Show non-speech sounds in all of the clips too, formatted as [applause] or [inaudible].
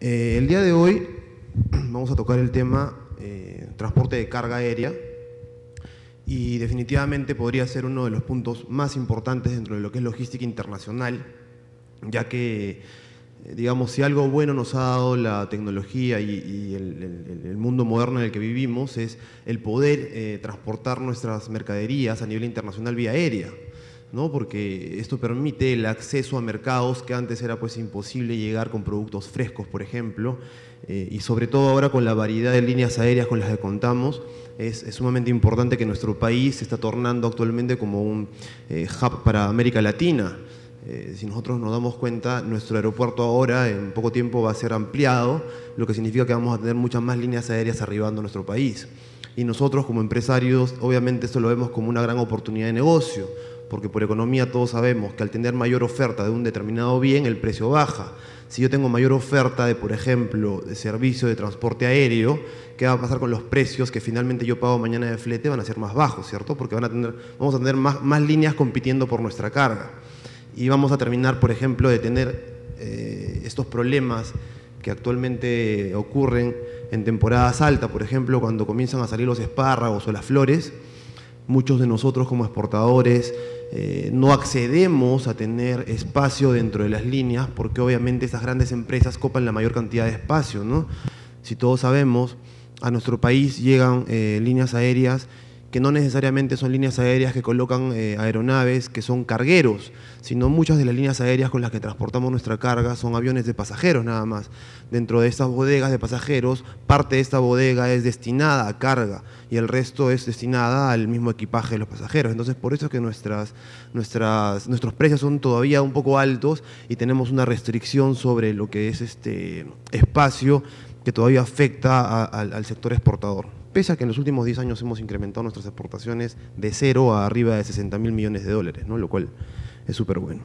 Eh, el día de hoy [clears throat] vamos a tocar el tema eh, transporte de carga aérea y definitivamente podría ser uno de los puntos más importantes dentro de lo que es logística internacional, ya que, eh, digamos, si algo bueno nos ha dado la tecnología y, el, mundo moderno en el que vivimos es el poder transportar nuestras mercaderías a nivel internacional vía aérea. ¿no? porque esto permite el acceso a mercados que antes era pues imposible llegar con productos frescos, por ejemplo, eh, y sobre todo ahora con la variedad de líneas aéreas con las que contamos, es, sumamente importante que nuestro país se está tornando actualmente como un eh, hub para América Latina. Eh, si nosotros nos damos cuenta, nuestro aeropuerto ahora en poco tiempo va a ser ampliado, lo que significa que vamos a tener muchas más líneas aéreas arribando a nuestro país. Y nosotros como empresarios, obviamente esto lo vemos como una gran oportunidad de negocio porque por economía todos sabemos que al tener mayor oferta de un determinado bien, el precio baja. Si yo tengo mayor oferta de, por ejemplo, de servicio de transporte aéreo, ¿qué va a pasar con los precios que finalmente yo pago mañana de flete? Van a ser más bajos, ¿cierto? Porque van a tener, vamos a tener más, más líneas compitiendo por nuestra carga. Y vamos a terminar, por ejemplo, de tener eh, estos problemas que actualmente ocurren en temporadas altas, por ejemplo, cuando comienzan a salir los espárragos o las flores, muchos de nosotros como exportadores eh, no accedemos a tener espacio dentro de las líneas porque obviamente esas grandes empresas copan la mayor cantidad de espacio. ¿no? Si todos sabemos, a nuestro país llegan eh, líneas aéreas que no necesariamente son líneas aéreas que colocan eh, aeronaves que son cargueros, sino muchas de las líneas aéreas con las que transportamos nuestra carga son aviones de pasajeros nada más. Dentro de estas bodegas de pasajeros, parte de esta bodega es destinada a carga y el resto es destinada al mismo equipaje de los pasajeros. Entonces, por eso es que nuestras, nuestras, nuestros precios son todavía un poco altos y tenemos una restricción sobre lo que es este espacio que todavía afecta al sector exportador pese a que en los últimos 10 años hemos incrementado nuestras exportaciones de cero a arriba de 60 mil millones de dólares, ¿no? lo cual es súper bueno.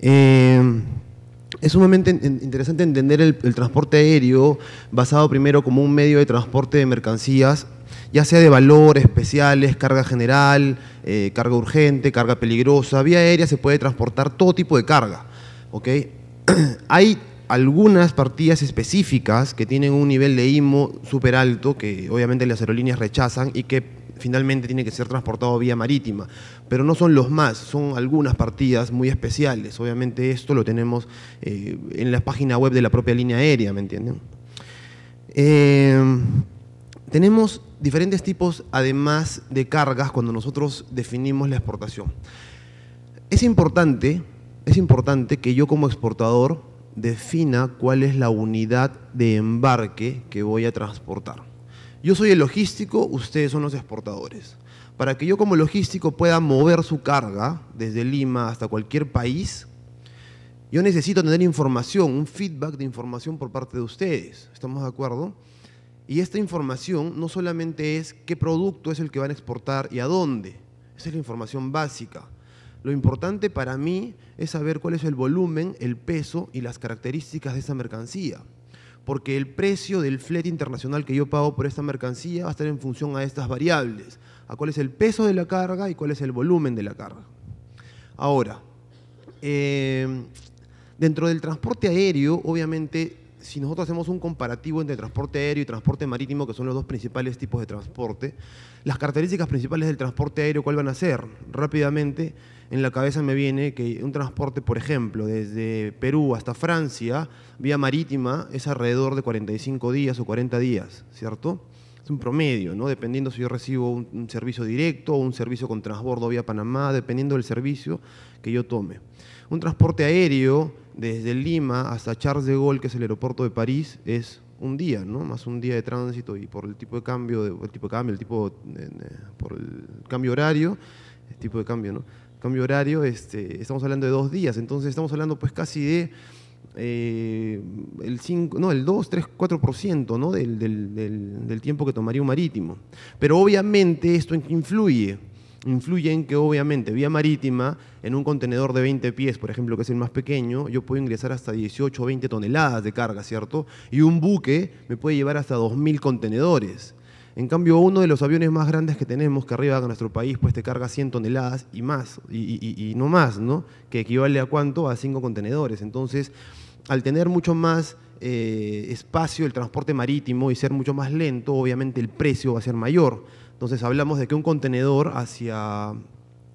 Eh, es sumamente interesante entender el, transporte aéreo basado primero como un medio de transporte de mercancías ya sea de valor, especiales, carga general, eh, carga urgente, carga peligrosa. Vía aérea se puede transportar todo tipo de carga. [clears throat] Hay algunas partidas específicas que tienen un nivel de IMO súper alto, que obviamente las aerolíneas rechazan y que finalmente tiene que ser transportado vía marítima. Pero no son los más, son algunas partidas muy especiales. Obviamente esto lo tenemos eh, en la página web de la propia línea aérea, ¿me entienden? Eh, tenemos diferentes tipos, además de cargas, cuando nosotros definimos la exportación. Es importante, es importante que yo como exportador defina cuál es la unidad de embarque que voy a transportar. Yo soy el logístico, ustedes son los exportadores. Para que yo como logístico pueda mover su carga desde Lima hasta cualquier país, yo necesito tener información, un feedback de información por parte de ustedes. ¿Estamos de acuerdo? Y esta información no solamente es qué producto es el que van a exportar y a dónde. Esa es la información básica. Lo importante para mí es saber cuál es el volumen, el peso y las características de esa mercancía. Porque el precio del flete internacional que yo pago por esta mercancía va a estar en función a estas variables, a cuál es el peso de la carga y cuál es el volumen de la carga. Ahora, eh, dentro del transporte aéreo, obviamente si nosotros hacemos un comparativo entre transporte aéreo y transporte marítimo, que son los dos principales tipos de transporte, las características principales del transporte aéreo, ¿cuál van a ser? Rápidamente, en la cabeza me viene que un transporte, por ejemplo, desde Perú hasta Francia, vía marítima, es alrededor de 45 días o 40 días, ¿cierto? Es un promedio, ¿no? Dependiendo si yo recibo un, un servicio directo o un servicio con transbordo vía Panamá, dependiendo del servicio que yo tome. Un transporte aéreo desde Lima hasta Charles de Gaulle, que es el aeropuerto de París, es un día, ¿no? Más un día de tránsito y por el tipo de cambio, el tipo cambio, el tipo, eh, eh, por el cambio horario, el tipo de cambio, ¿no? Cambio horario, este, estamos hablando de dos días, entonces estamos hablando pues casi de eh, el 5, el 2, 3, 4% ¿no? Del, del, tiempo que tomaría un marítimo. Pero obviamente esto influye influyen que obviamente vía marítima, en un contenedor de 20 pies, por ejemplo, que es el más pequeño, yo puedo ingresar hasta 18 o 20 toneladas de carga, ¿cierto? Y un buque me puede llevar hasta 2.000 contenedores. En cambio, uno de los aviones más grandes que tenemos, que arriba de nuestro país, pues te carga 100 toneladas y más, y, no más, ¿no? Que equivale a cuánto? A 5 contenedores. Entonces, al tener mucho más eh, espacio el transporte marítimo y ser mucho más lento, obviamente el precio va a ser mayor. Entonces hablamos de que un contenedor hacia,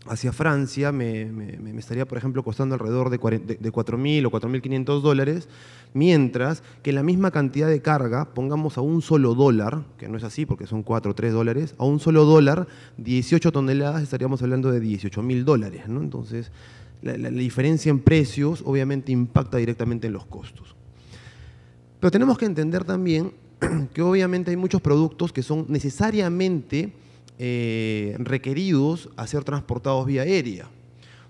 hacia Francia me, estaría, por ejemplo, costando alrededor de, 4.000 o 4.500 dólares, mientras que la misma cantidad de carga, pongamos a un solo dólar, que no es así porque son 4 o 3 dólares, a un solo dólar, 18 toneladas, estaríamos hablando de 18.000 dólares. Entonces, la diferencia en precios obviamente impacta directamente en los costos. Pero tenemos que entender también [clears throat] que obviamente hay muchos productos que son necesariamente eh, requeridos a ser transportados vía aérea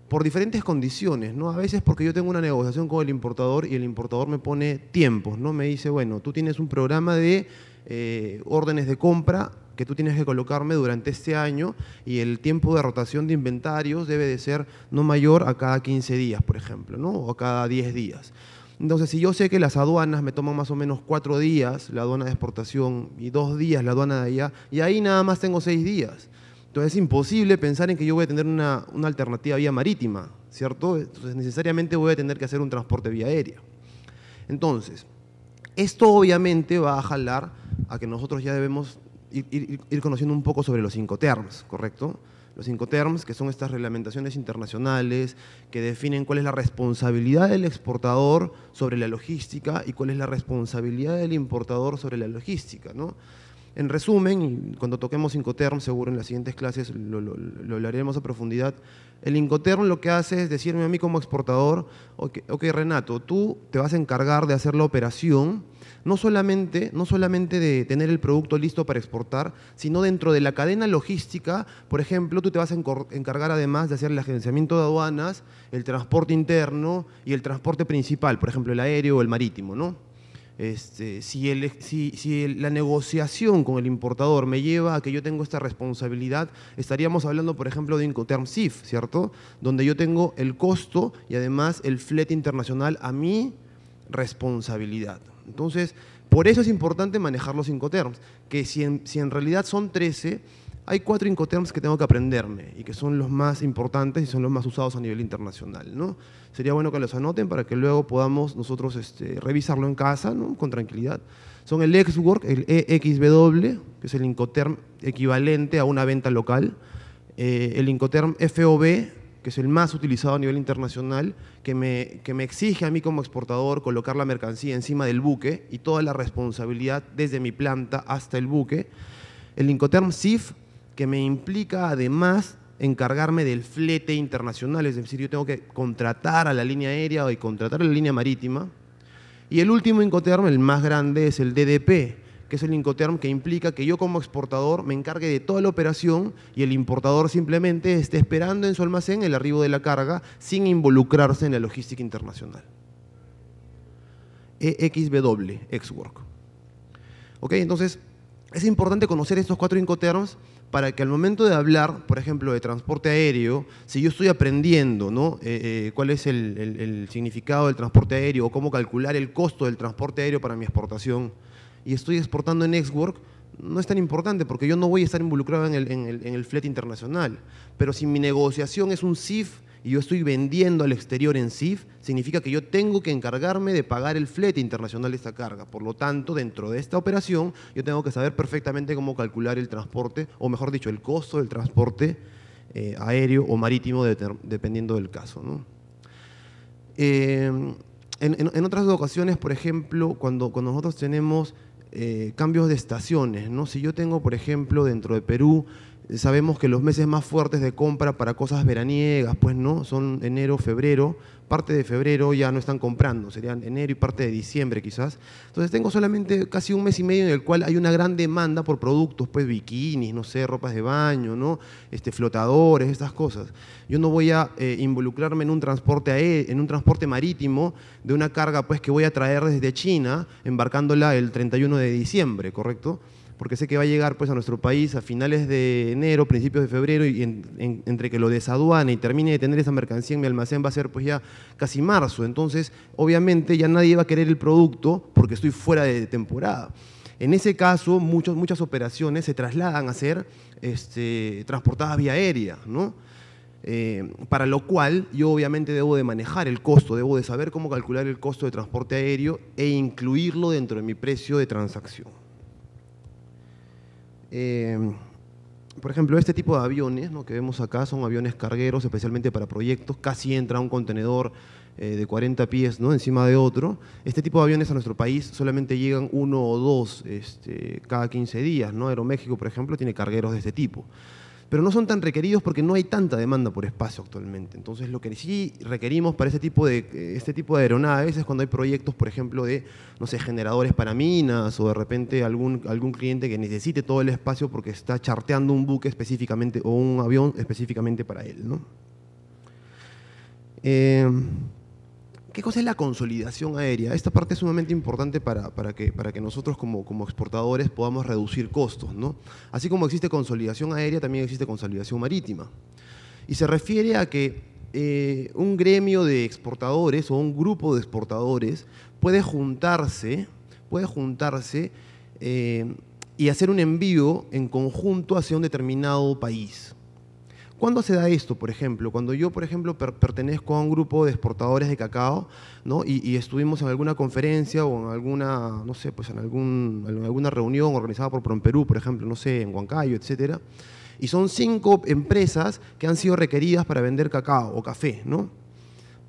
por diferentes condiciones, ¿no? A veces porque yo tengo una negociación con el importador y el importador me pone tiempos, ¿no? Me dice, bueno, tú tienes un programa de eh, órdenes de compra que tú tienes que colocarme durante este año y el tiempo de rotación de inventarios debe de ser no mayor a cada 15 días, por ejemplo, ¿no? o a cada 10 días. Entonces, si yo sé que las aduanas me toman más o menos cuatro días, la aduana de exportación, y dos días la aduana de allá, y ahí nada más tengo seis días. Entonces es imposible pensar en que yo voy a tener una, alternativa vía marítima, ¿cierto? Entonces necesariamente voy a tener que hacer un transporte vía aérea. Entonces, esto obviamente va a jalar a que nosotros ya debemos ir, conociendo un poco sobre los cinco incoterms, ¿correcto? los Incoterms, que son estas reglamentaciones internacionales que definen cuál es la responsabilidad del exportador sobre la logística y cuál es la responsabilidad del importador sobre la logística. ¿no? En resumen, cuando toquemos Incoterms, seguro en las siguientes clases lo, lo, lo, hablaremos a profundidad, el Incoterm lo que hace es decirme a mí como exportador, ok, Renato, tú te vas a encargar de hacer la operación, no solamente, no solamente de tener el producto listo para exportar, sino dentro de la cadena logística, por ejemplo, tú te vas a encargar además de hacer el agenciamiento de aduanas, el transporte interno y el transporte principal, por ejemplo, el aéreo o el marítimo, ¿no? Este, si, el, si, si la negociación con el importador me lleva a que yo tengo esta responsabilidad, estaríamos hablando, por ejemplo, de Incoterm SIF, ¿cierto? Donde yo tengo el costo y además el flete internacional a mi responsabilidad. Entonces, por eso es importante manejar los incoterms, que si en, realidad son 13, hay cuatro incoterms que tengo que aprenderme y que son los más importantes y son los más usados a nivel internacional. Sería bueno que los anoten para que luego podamos nosotros este, revisarlo en casa con tranquilidad. Son el ex el EXW, que es el incoterm equivalente a una venta local, eh, el incoterm FOB, que es el más utilizado a nivel internacional, que me, que me exige a mí como exportador colocar la mercancía encima del buque y toda la responsabilidad desde mi planta hasta el buque. El Incoterm CIF que me implica además encargarme del flete internacional, es decir, yo tengo que contratar a la línea aérea y contratar a la línea marítima. Y el último Incoterm, el más grande, es el DDP, es el Incoterm, que implica que yo como exportador me encargue de toda la operación y el importador simplemente esté esperando en su almacén el arribo de la carga sin involucrarse en la logística internacional. EXW, Xwork. ¿Ok? Entonces, es importante conocer estos cuatro Incoterms para que al momento de hablar, por ejemplo, de transporte aéreo, si yo estoy aprendiendo ¿no? Eh, eh, cuál es el, el significado del transporte aéreo o cómo calcular el costo del transporte aéreo para mi exportación, y estoy exportando en Exwork, no es tan importante porque yo no voy a estar involucrado en el, en el, en flete internacional. Pero si mi negociación es un SIF, y yo estoy vendiendo al exterior en SIF, significa que yo tengo que encargarme de pagar el flete internacional de esta carga. Por lo tanto, dentro de esta operación, yo tengo que saber perfectamente cómo calcular el transporte, o mejor dicho, el costo del transporte eh, aéreo o marítimo, dependiendo del caso. Eh, en, otras ocasiones, por ejemplo, cuando, cuando nosotros tenemos eh, cambios de estaciones. ¿no? Si yo tengo, por ejemplo, dentro de Perú, Sabemos que los meses más fuertes de compra para cosas veraniegas, pues no, son enero, febrero, parte de febrero ya no están comprando, serían enero y parte de diciembre quizás. Entonces tengo solamente casi un mes y medio en el cual hay una gran demanda por productos, pues bikinis, no sé, ropas de baño, ¿no? Este, flotadores, estas cosas. Yo no voy a eh, involucrarme en un transporte en un transporte marítimo de una carga pues que voy a traer desde China embarcándola el 31 de diciembre, ¿correcto? porque sé que va a llegar pues, a nuestro país a finales de enero, principios de febrero, y entre que lo desaduane y termine de tener esa mercancía en mi almacén va a ser pues, ya casi marzo. Entonces, obviamente ya nadie va a querer el producto porque estoy fuera de temporada. En ese caso, muchas operaciones se trasladan a ser este, transportadas vía aérea, eh, para lo cual yo obviamente debo de manejar el costo, debo de saber cómo calcular el costo de transporte aéreo e incluirlo dentro de mi precio de transacción. Em, por ejemplo, este tipo de aviones ¿no? que vemos acá son aviones cargueros, especialmente para proyectos, casi entra un contenedor eh, de 40 pies ¿no? encima de otro. Este tipo de aviones a nuestro país solamente llegan uno o dos este, cada 15 días. ¿no? Aeroméxico, por ejemplo, tiene cargueros de este tipo pero no son tan requeridos porque no hay tanta demanda por espacio actualmente. Entonces, lo que sí requerimos para este tipo de, eh, este tipo de aeronaves es cuando hay proyectos, por ejemplo, de, no sé, generadores para minas o de repente algún, algún cliente que necesite todo el espacio porque está charteando un buque específicamente o un avión específicamente para él, ¿no? Eh, ¿Qué cosa es la consolidación aérea? Esta parte es sumamente importante para, para, que, nosotros como, exportadores podamos reducir costos. ¿no? Así como existe consolidación aérea, también existe consolidación marítima. Y se refiere a que eh, un gremio de exportadores o un grupo de exportadores puede juntarse, puede juntarse eh, y hacer un envío en conjunto hacia un determinado país. ¿Cuándo se da esto, por ejemplo? Cuando yo, por ejemplo, pertenezco a un grupo de exportadores de cacao, ¿no? Y, estuvimos en alguna conferencia o en alguna, no sé, pues en, algún, en alguna reunión organizada por Perú, por ejemplo, no sé, en Huancayo, etcétera. Y son cinco empresas que han sido requeridas para vender cacao o café, ¿no?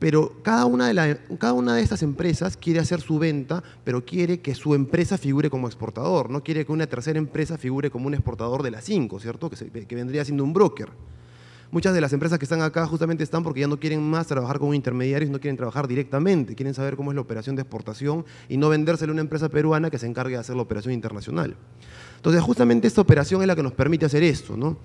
Pero cada una, de la, cada una de estas empresas quiere hacer su venta, pero quiere que su empresa figure como exportador, no quiere que una tercera empresa figure como un exportador de las cinco, ¿cierto? Que, que vendría siendo un broker. Muchas de las empresas que están acá justamente están porque ya no quieren más trabajar con intermediarios, no quieren trabajar directamente, quieren saber cómo es la operación de exportación y no vendérsela a una empresa peruana que se encargue de hacer la operación internacional. Entonces, justamente esta operación es la que nos permite hacer esto, ¿no?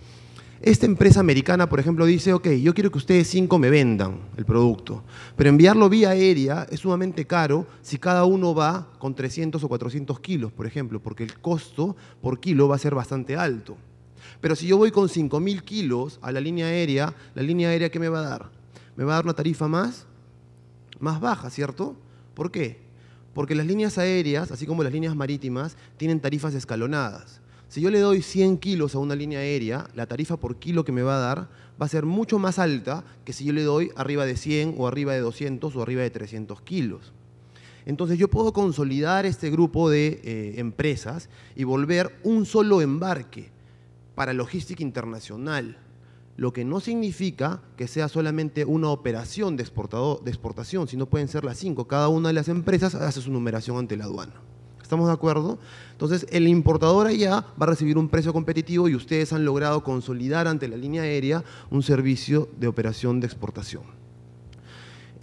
Esta empresa americana, por ejemplo, dice, ok, yo quiero que ustedes cinco me vendan el producto, pero enviarlo vía aérea es sumamente caro si cada uno va con 300 o 400 kilos, por ejemplo, porque el costo por kilo va a ser bastante alto. Pero si yo voy con 5.000 kilos a la línea aérea, ¿la línea aérea qué me va a dar? Me va a dar una tarifa más, más baja, ¿cierto? ¿Por qué? Porque las líneas aéreas, así como las líneas marítimas, tienen tarifas escalonadas. Si yo le doy 100 kilos a una línea aérea, la tarifa por kilo que me va a dar va a ser mucho más alta que si yo le doy arriba de 100 o arriba de 200 o arriba de 300 kilos. Entonces yo puedo consolidar este grupo de eh, empresas y volver un solo embarque para logística internacional, lo que no significa que sea solamente una operación de, exportador, de exportación, sino pueden ser las cinco. Cada una de las empresas hace su numeración ante la aduana. ¿Estamos de acuerdo? Entonces, el importador allá va a recibir un precio competitivo y ustedes han logrado consolidar ante la línea aérea un servicio de operación de exportación.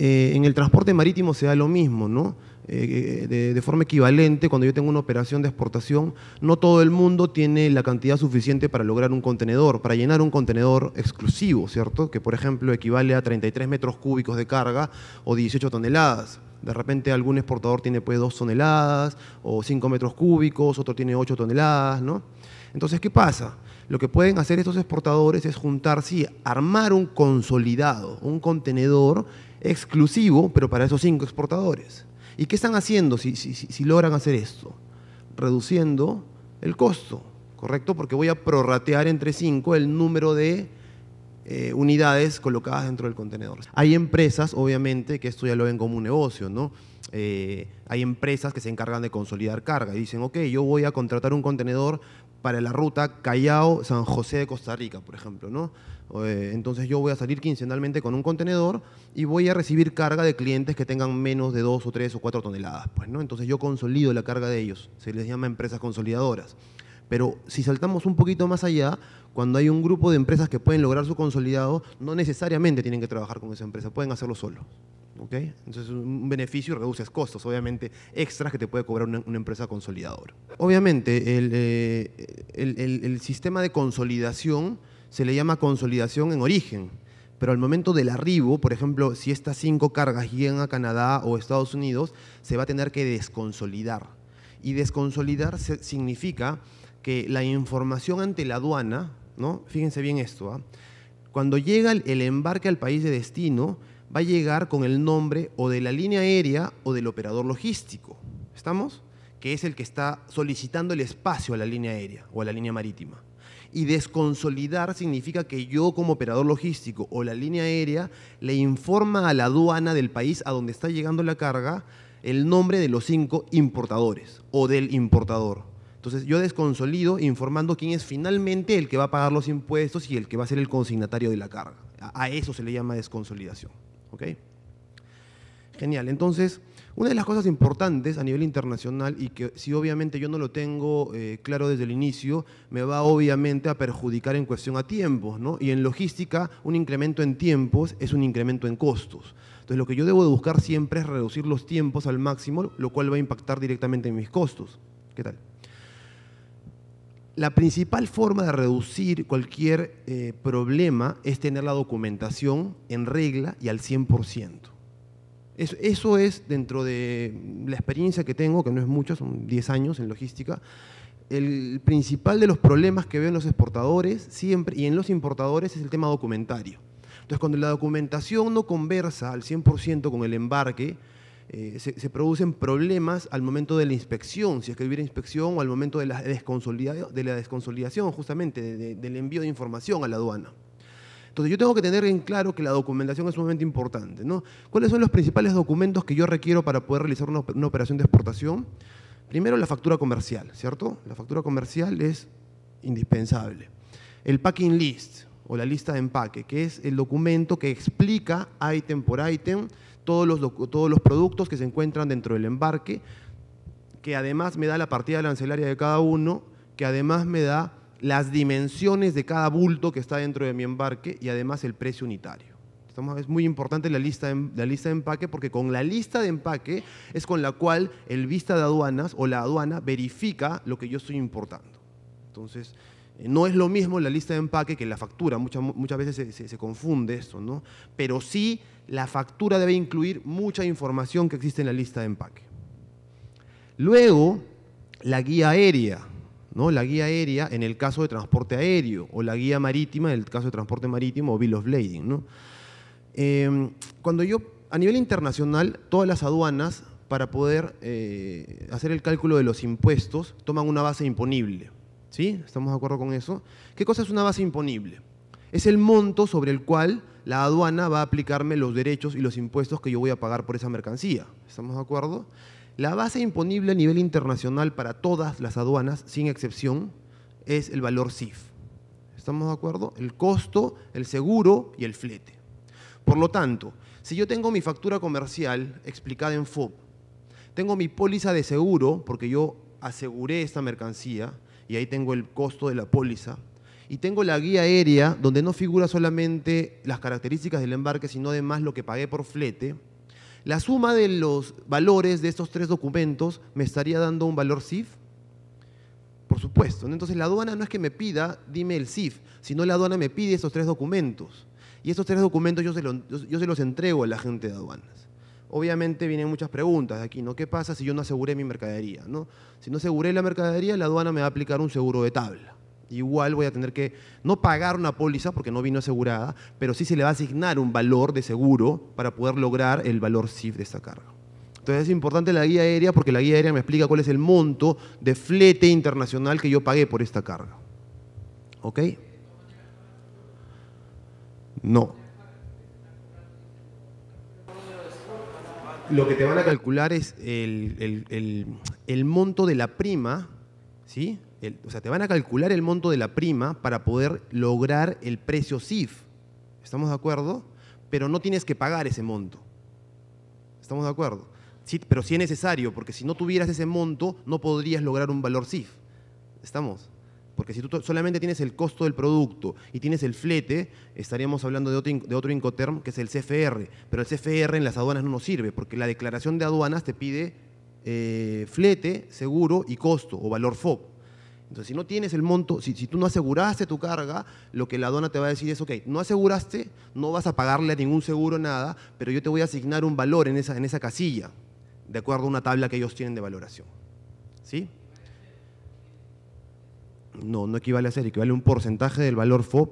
Eh, en el transporte marítimo se da lo mismo, ¿no? Eh, de, forma equivalente, cuando yo tengo una operación de exportación, no todo el mundo tiene la cantidad suficiente para lograr un contenedor, para llenar un contenedor exclusivo, ¿cierto? Que por ejemplo equivale a 33 metros cúbicos de carga o 18 toneladas. De repente algún exportador tiene pues 2 toneladas o 5 metros cúbicos, otro tiene 8 toneladas, ¿no? Entonces, ¿qué pasa? Lo que pueden hacer estos exportadores es juntar, sí, armar un consolidado, un contenedor exclusivo, pero para esos cinco exportadores. ¿Y qué están haciendo si, logran hacer esto? Reduciendo el costo, ¿correcto? Porque voy a prorratear entre 5 el número de eh, unidades colocadas dentro del contenedor. Hay empresas, obviamente, que esto ya lo ven como un negocio, ¿no? Eh, hay empresas que se encargan de consolidar carga y dicen, ok, yo voy a contratar un contenedor para la ruta Callao-San José de Costa Rica, por ejemplo, ¿no? Eh, entonces yo voy a salir quincenalmente con un contenedor y voy a recibir carga de clientes que tengan menos de dos o 3 o 4 toneladas. Pues, ¿no? Entonces yo consolido la carga de ellos. Se les llama empresas consolidadoras. Pero si saltamos un poquito más allá, cuando hay un grupo de empresas que pueden lograr su consolidado, no necesariamente tienen que trabajar con esa empresa, pueden hacerlo solo. ¿okay? Entonces un beneficio y reduces costos, obviamente, extras que te puede cobrar una, empresa consolidadora. Obviamente, el eh, sistema de consolidación se le llama consolidación en origen, pero al momento del arribo, por ejemplo, si estas cinco cargas llegan a Canadá o Estados Unidos, se va a tener que desconsolidar. Y desconsolidar significa que la información ante la aduana, ¿no? fíjense bien esto, ¿ah? cuando llega el embarque al país de destino, va a llegar con el nombre o de la línea aérea o del operador logístico. ¿Estamos? Que es el que está solicitando el espacio a la línea aérea o a la línea marítima. Y desconsolidar significa que yo como operador logístico o la línea aérea le informa a la aduana del país a donde está llegando la carga el nombre de los cinco importadores o del importador. Entonces yo desconsolido informando quién es finalmente el que va a pagar los impuestos y el que va a ser el consignatario de la carga. A eso se le llama desconsolidación. ¿ok? Genial, entonces una de las cosas importantes a nivel internacional y que si obviamente yo no lo tengo eh, claro desde el inicio, me va obviamente a perjudicar en cuestión a tiempos, ¿no? Y en logística, un incremento en tiempos es un incremento en costos. Entonces, lo que yo debo de buscar siempre es reducir los tiempos al máximo, lo cual va a impactar directamente en mis costos. ¿Qué tal? La principal forma de reducir cualquier eh, problema es tener la documentación en regla y al 100% eso es, dentro de la experiencia que tengo, que no es mucho, son 10 años en logística, el principal de los problemas que veo en los exportadores siempre y en los importadores es el tema documentario. Entonces, cuando la documentación no conversa al 100% con el embarque, eh, se, producen problemas al momento de la inspección, si es que hubiera inspección, o al momento de la, desconsolidación, de la desconsolidación justamente, del envío de información a la aduana. Entonces yo tengo que tener en claro que la documentación es sumamente importante. ¿no? ¿Cuáles son los principales documentos que yo requiero para poder realizar una, operación de exportación? Primero la factura comercial, ¿cierto? La factura comercial es indispensable. El packing list o la lista de empaque, que es el documento que explica item por item, todos los, todos los productos que se encuentran dentro del embarque, que además me da la partida arancelaria de cada uno, que además me da las dimensiones de cada bulto que está dentro de mi embarque y además el precio unitario. es muy importante la lista, de, la lista de empaque porque con la lista de empaque es con la cual el vista de aduanas o la aduana verifica lo que yo estoy importando. Entonces, eh, no es lo mismo la lista de empaque que la factura, muchas, veces se, se, confunde esto, ¿no? Pero sí, la factura debe incluir mucha información que existe en la lista de empaque. Luego, la guía aérea. La guía aérea en el caso de transporte aéreo o la guía marítima en el caso de transporte marítimo o Bill of Lading, em, cuando yo, a nivel internacional, todas las aduanas para poder eh, hacer el cálculo de los impuestos toman una base imponible, ¿sí? ¿Estamos de acuerdo con eso? ¿Qué cosa es una base imponible? Es el monto sobre el cual la aduana va a aplicarme los derechos y los impuestos que yo voy a pagar por esa mercancía. ¿Estamos de acuerdo? La base imponible a nivel internacional para todas las aduanas, sin excepción, es el valor CIF. ¿Estamos de acuerdo? El costo, el seguro y el flete. Por lo tanto, si yo tengo mi factura comercial explicada en FOB, tengo mi póliza de seguro, porque yo aseguré esta mercancía, y ahí tengo el costo de la póliza, y tengo la guía aérea, donde no figura solamente las características del embarque, sino además lo que pagué por flete, la suma de los valores de estos tres documentos me estaría dando un valor CIF. Por supuesto. Entonces la aduana no es que me pida, dime el CIF, sino la aduana me pide esos tres documentos. Y esos tres documentos yo se, los, yo se los entrego a la gente de aduanas. Obviamente vienen muchas preguntas de aquí, ¿no? ¿Qué pasa si yo no aseguré mi mercadería? ¿no? Si no aseguré la mercadería, la aduana me va a aplicar un seguro de tabla. Igual voy a tener que no pagar una póliza porque no vino asegurada, pero sí se le va a asignar un valor de seguro para poder lograr el valor CIF de esta carga. Entonces es importante la guía aérea porque la guía aérea me explica cuál es el monto de flete internacional que yo pagué por esta carga. ¿Ok? No. Lo que te van a calcular es el monto de la prima ¿sí? o sea, te van a calcular el monto de la prima para poder lograr el precio CIF. ¿Estamos de acuerdo? Pero no tienes que pagar ese monto. ¿Estamos de acuerdo? Sí, pero sí es necesario, porque si no tuvieras ese monto, no podrías lograr un valor CIF. ¿Estamos? Porque si tú solamente tienes el costo del producto y tienes el flete, estaríamos hablando de de otro Incoterm, que es el CFR. Pero el CFR en las aduanas no nos sirve, porque la declaración de aduanas te pide eh, flete, seguro y costo o valor FOB. Entonces, si no tienes el monto, si, tú no aseguraste tu carga, lo que la aduana te va a decir es, ok, no aseguraste, no vas a pagarle a ningún seguro nada, pero yo te voy a asignar un valor en esa, en esa casilla, de acuerdo a una tabla que ellos tienen de valoración. ¿Sí? No, no equivale a ser, equivale a un porcentaje del valor FOB,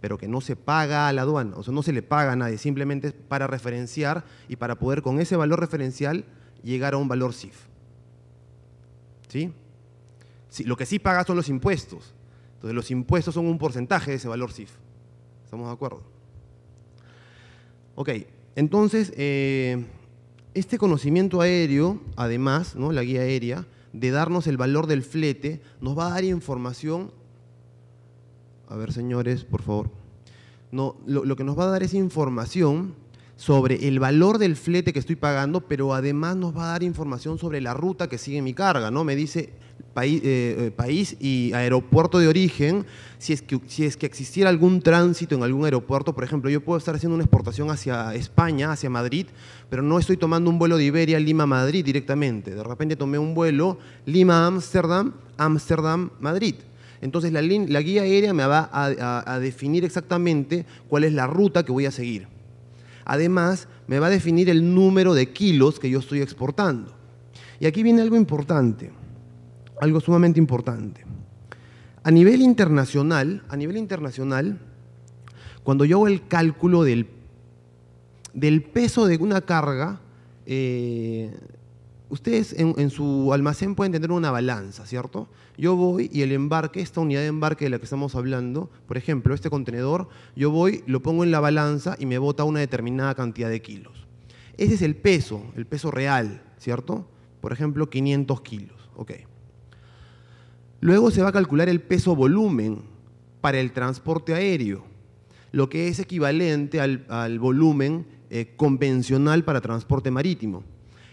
pero que no se paga a la aduana, o sea, no se le paga a nadie, simplemente es para referenciar y para poder con ese valor referencial llegar a un valor CIF. ¿Sí? lo que sí paga son los impuestos. Entonces los impuestos son un porcentaje de ese valor CIF. ¿Estamos de acuerdo? Ok, entonces, eh, este conocimiento aéreo, además, ¿no? la guía aérea, de darnos el valor del flete, nos va a dar información. A ver, señores, por favor. No, lo que nos va a dar es información sobre el valor del flete que estoy pagando, pero además nos va a dar información sobre la ruta que sigue mi carga, ¿no? Me dice país, eh, eh, país y aeropuerto de origen, si es, que, si es que existiera algún tránsito en algún aeropuerto, por ejemplo, yo puedo estar haciendo una exportación hacia España, hacia Madrid, pero no estoy tomando un vuelo de Iberia, Lima, Madrid directamente. De repente tomé un vuelo Lima, Ámsterdam, Ámsterdam, Madrid. Entonces la, la, guía aérea me va a definir exactamente cuál es la ruta que voy a seguir. Además, me va a definir el número de kilos que yo estoy exportando. Y aquí viene algo importante, algo sumamente importante. A nivel internacional, a nivel internacional, cuando yo hago el cálculo del, del peso de una carga, eh, ustedes en, su almacén pueden tener una balanza, ¿cierto? Yo voy y el embarque, esta unidad de embarque de la que estamos hablando, por ejemplo, este contenedor, yo voy, lo pongo en la balanza y me bota una determinada cantidad de kilos. Ese es el peso, el peso real, ¿cierto? Por ejemplo, 500 kilos, ok. Luego se va a calcular el peso volumen para el transporte aéreo, lo que es equivalente al, volumen eh, convencional para transporte marítimo.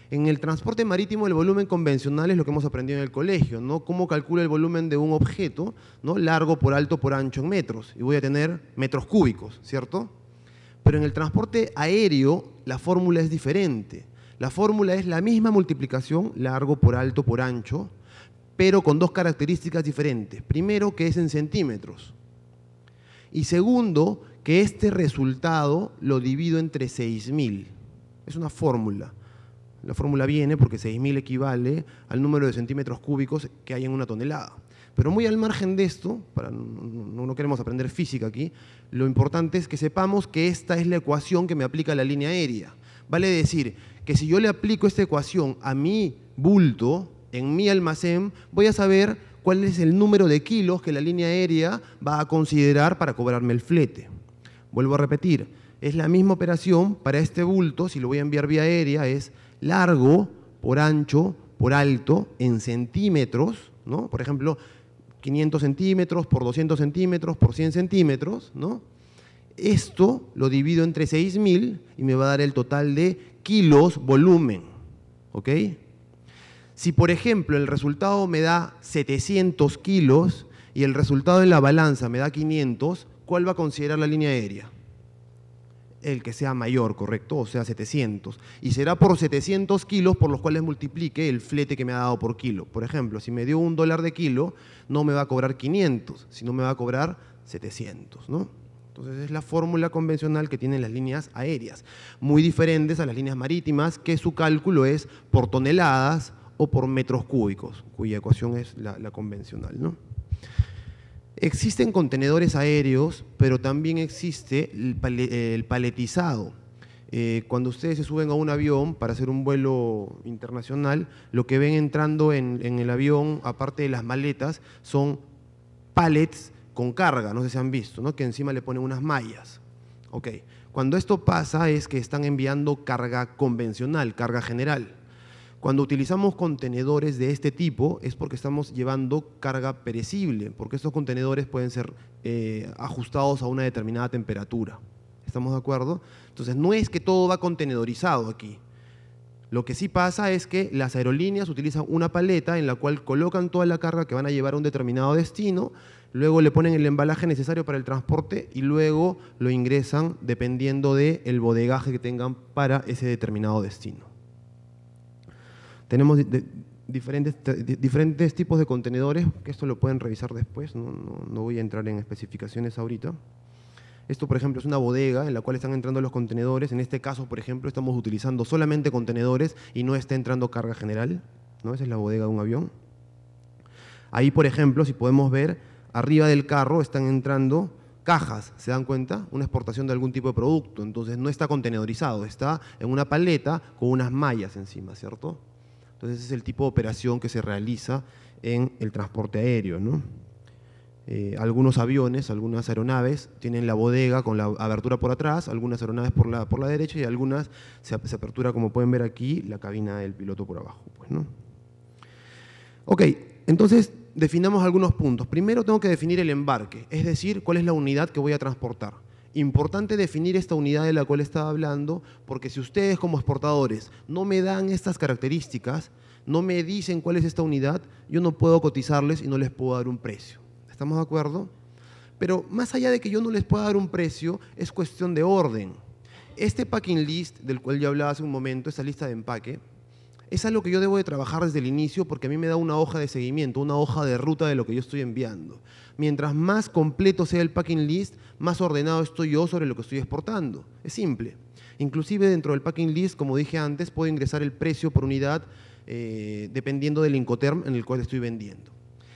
En el transporte marítimo el volumen convencional es lo que hemos aprendido en el colegio, ¿no? Cómo calcula el volumen de un objeto, ¿no? Largo por alto por ancho en metros y voy a tener metros cúbicos, ¿cierto? Pero en el transporte aéreo la fórmula es diferente. La fórmula es la misma multiplicación, largo por alto por ancho, pero con dos características diferentes. Primero, que es en centímetros. Y segundo, que este resultado lo divido entre 6.000. Es una fórmula. La fórmula viene porque 6.000 equivale al número de centímetros cúbicos que hay en una tonelada. Pero muy al margen de esto, para no, no, queremos aprender física aquí, lo importante es que sepamos que esta es la ecuación que me aplica la línea aérea. Vale decir que si yo le aplico esta ecuación a mi bulto, en mi almacén, voy a saber cuál es el número de kilos que la línea aérea va a considerar para cobrarme el flete. Vuelvo a repetir, es la misma operación para este bulto, si lo voy a enviar vía aérea, es largo por ancho por alto en centímetros, ¿no? Por ejemplo, 500 centímetros por 200 centímetros por 100 centímetros, ¿no? Esto lo divido entre 6.000 y me va a dar el total de kilos volumen, ¿ok? Si, por ejemplo, el resultado me da 700 kilos y el resultado en la balanza me da 500, ¿cuál va a considerar la línea aérea? el que sea mayor, ¿correcto? O sea, 700. Y será por 700 kilos por los cuales multiplique el flete que me ha dado por kilo. Por ejemplo, si me dio un dólar de kilo, no me va a cobrar 500, sino me va a cobrar 700, ¿no? Entonces es la fórmula convencional que tienen las líneas aéreas, muy diferentes a las líneas marítimas, que su cálculo es por toneladas o por metros cúbicos, cuya ecuación es la, la convencional, ¿no? Existen contenedores aéreos, pero también existe el, paletizado. Eh, cuando ustedes se suben a un avión para hacer un vuelo internacional, lo que ven entrando en, el avión, aparte de las maletas, son palets con carga, no sé si han visto, ¿no? que encima le ponen unas mallas. Cuando esto pasa es que están enviando carga convencional, carga general. Cuando utilizamos contenedores de este tipo es porque estamos llevando carga perecible, porque estos contenedores pueden ser eh, ajustados a una determinada temperatura. ¿Estamos de acuerdo? Entonces, no es que todo va contenedorizado aquí. Lo que sí pasa es que las aerolíneas utilizan una paleta en la cual colocan toda la carga que van a llevar a un determinado destino, luego le ponen el embalaje necesario para el transporte y luego lo ingresan dependiendo del bodegaje que tengan para ese determinado destino. Tenemos diferentes, diferentes tipos de contenedores, que esto lo pueden revisar después, no, voy a entrar en especificaciones ahorita. Esto, por ejemplo, es una bodega en la cual están entrando los contenedores. En este caso, por ejemplo, estamos utilizando solamente contenedores y no está entrando carga general. ¿no? Esa es la bodega de un avión. Ahí, por ejemplo, si podemos ver, arriba del carro están entrando cajas, ¿se dan cuenta? Una exportación de algún tipo de producto. Entonces, no está contenedorizado, está en una paleta con unas mallas encima, ¿cierto? Entonces es el tipo de operación que se realiza en el transporte aéreo. ¿no? Eh, algunos aviones, algunas aeronaves tienen la bodega con la abertura por atrás, algunas aeronaves por la, por la derecha y algunas se, apertura, como pueden ver aquí, la cabina del piloto por abajo. Pues, ok, entonces definamos algunos puntos. Primero tengo que definir el embarque, es decir, cuál es la unidad que voy a transportar importante definir esta unidad de la cual estaba hablando, porque si ustedes como exportadores no me dan estas características, no me dicen cuál es esta unidad, yo no puedo cotizarles y no les puedo dar un precio. ¿Estamos de acuerdo? Pero más allá de que yo no les pueda dar un precio, es cuestión de orden. Este packing list, del cual yo hablaba hace un momento, esta lista de empaque, es algo que yo debo de trabajar desde el inicio porque a mí me da una hoja de seguimiento, una hoja de ruta de lo que yo estoy enviando. Mientras más completo sea el packing list, más ordenado estoy yo sobre lo que estoy exportando. Es simple. Inclusive dentro del packing list, como dije antes, puedo ingresar el precio por unidad eh, dependiendo del Incoterm en el cual estoy vendiendo.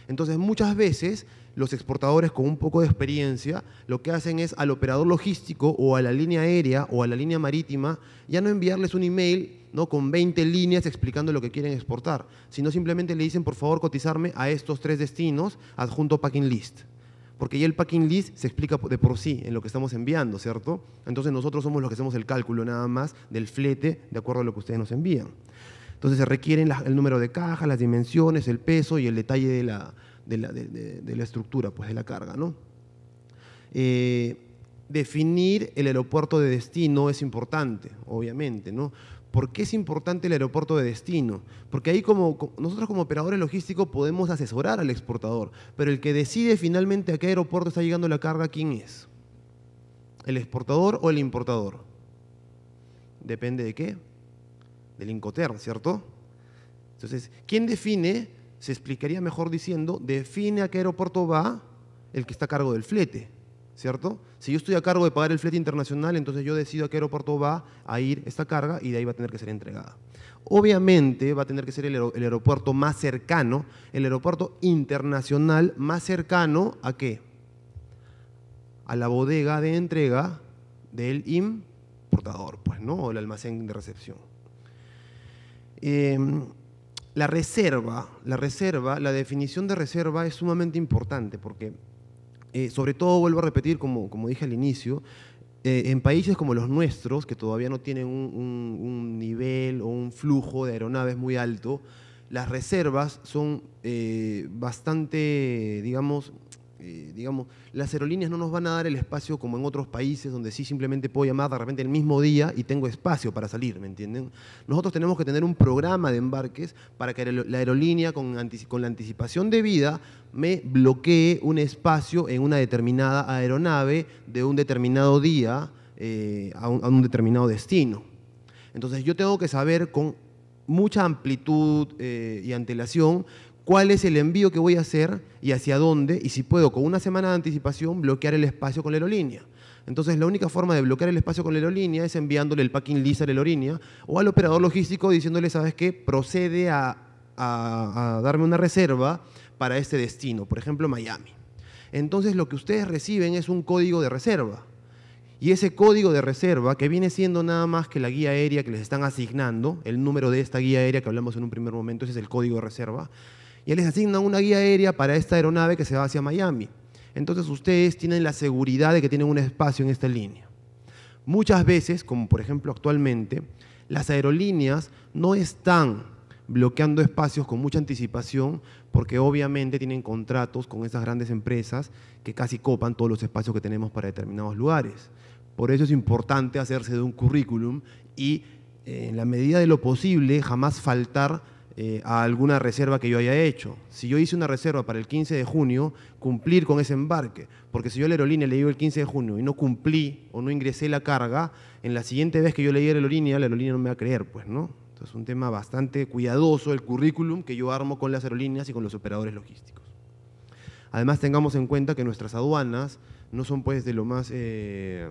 Entonces, muchas veces los exportadores con un poco de experiencia lo que hacen es al operador logístico o a la línea aérea o a la línea marítima ya no enviarles un email ¿no? con 20 líneas explicando lo que quieren exportar, sino simplemente le dicen por favor cotizarme a estos tres destinos adjunto packing list. Porque ya el packing list se explica de por sí en lo que estamos enviando, ¿cierto? Entonces nosotros somos los que hacemos el cálculo nada más del flete de acuerdo a lo que ustedes nos envían. Entonces se requieren el número de cajas, las dimensiones, el peso y el detalle de la, de la, estructura, pues de la carga, ¿no? Eh, definir el aeropuerto de destino es importante, obviamente, ¿no? ¿Por qué es importante el aeropuerto de destino? Porque ahí como nosotros como operadores logísticos podemos asesorar al exportador, pero el que decide finalmente a qué aeropuerto está llegando la carga, ¿quién es? ¿El exportador o el importador? Depende de qué? Del Incoterm, ¿cierto? Entonces, ¿quién define se explicaría mejor diciendo, define a qué aeropuerto va el que está a cargo del flete, ¿cierto? Si yo estoy a cargo de pagar el flete internacional, entonces yo decido a qué aeropuerto va a ir esta carga y de ahí va a tener que ser entregada. Obviamente va a tener que ser el, aeropuerto más cercano, el aeropuerto internacional más cercano a qué? A la bodega de entrega del importador, pues, ¿no? O el almacén de recepción. Eh, la reserva, la reserva, la definición de reserva es sumamente importante porque, eh, sobre todo, vuelvo a repetir, como, como dije al inicio, eh, en países como los nuestros, que todavía no tienen un, nivel o un flujo de aeronaves muy alto, las reservas son eh, bastante, digamos, eh, digamos, las aerolíneas no nos van a dar el espacio como en otros países donde sí simplemente puedo llamar de repente el mismo día y tengo espacio para salir, ¿me entienden? Nosotros tenemos que tener un programa de embarques para que la aerolínea con, con la anticipación debida me bloquee un espacio en una determinada aeronave de un determinado día eh, a, un, determinado destino. Entonces yo tengo que saber con mucha amplitud eh, y antelación cuál es el envío que voy a hacer y hacia dónde, y si puedo con una semana de anticipación bloquear el espacio con la aerolínea. Entonces la única forma de bloquear el espacio con la aerolínea es enviándole el packing list a la aerolínea o al operador logístico diciéndole, ¿sabes qué? Procede a, a darme una reserva para este destino, por ejemplo Miami. Entonces lo que ustedes reciben es un código de reserva. Y ese código de reserva, que viene siendo nada más que la guía aérea que les están asignando, el número de esta guía aérea que hablamos en un primer momento, ese es el código de reserva, que les asignan una guía aérea para esta aeronave que se va hacia Miami. Entonces ustedes tienen la seguridad de que tienen un espacio en esta línea. Muchas veces, como por ejemplo actualmente, las aerolíneas no están bloqueando espacios con mucha anticipación porque obviamente tienen contratos con esas grandes empresas que casi copan todos los espacios que tenemos para determinados lugares. Por eso es importante hacerse de un currículum y eh, en la medida de lo posible jamás faltar eh, a alguna reserva que yo haya hecho. Si yo hice una reserva para el 15 de junio, cumplir con ese embarque. Porque si yo a la aerolínea le digo el 15 de junio y no cumplí o no ingresé la carga, en la siguiente vez que yo le diga a la aerolínea, la aerolínea no me va a creer, pues, ¿no? Entonces es un tema bastante cuidadoso el currículum que yo armo con las aerolíneas y con los operadores logísticos. Además, tengamos en cuenta que nuestras aduanas no son pues de lo más... Eh,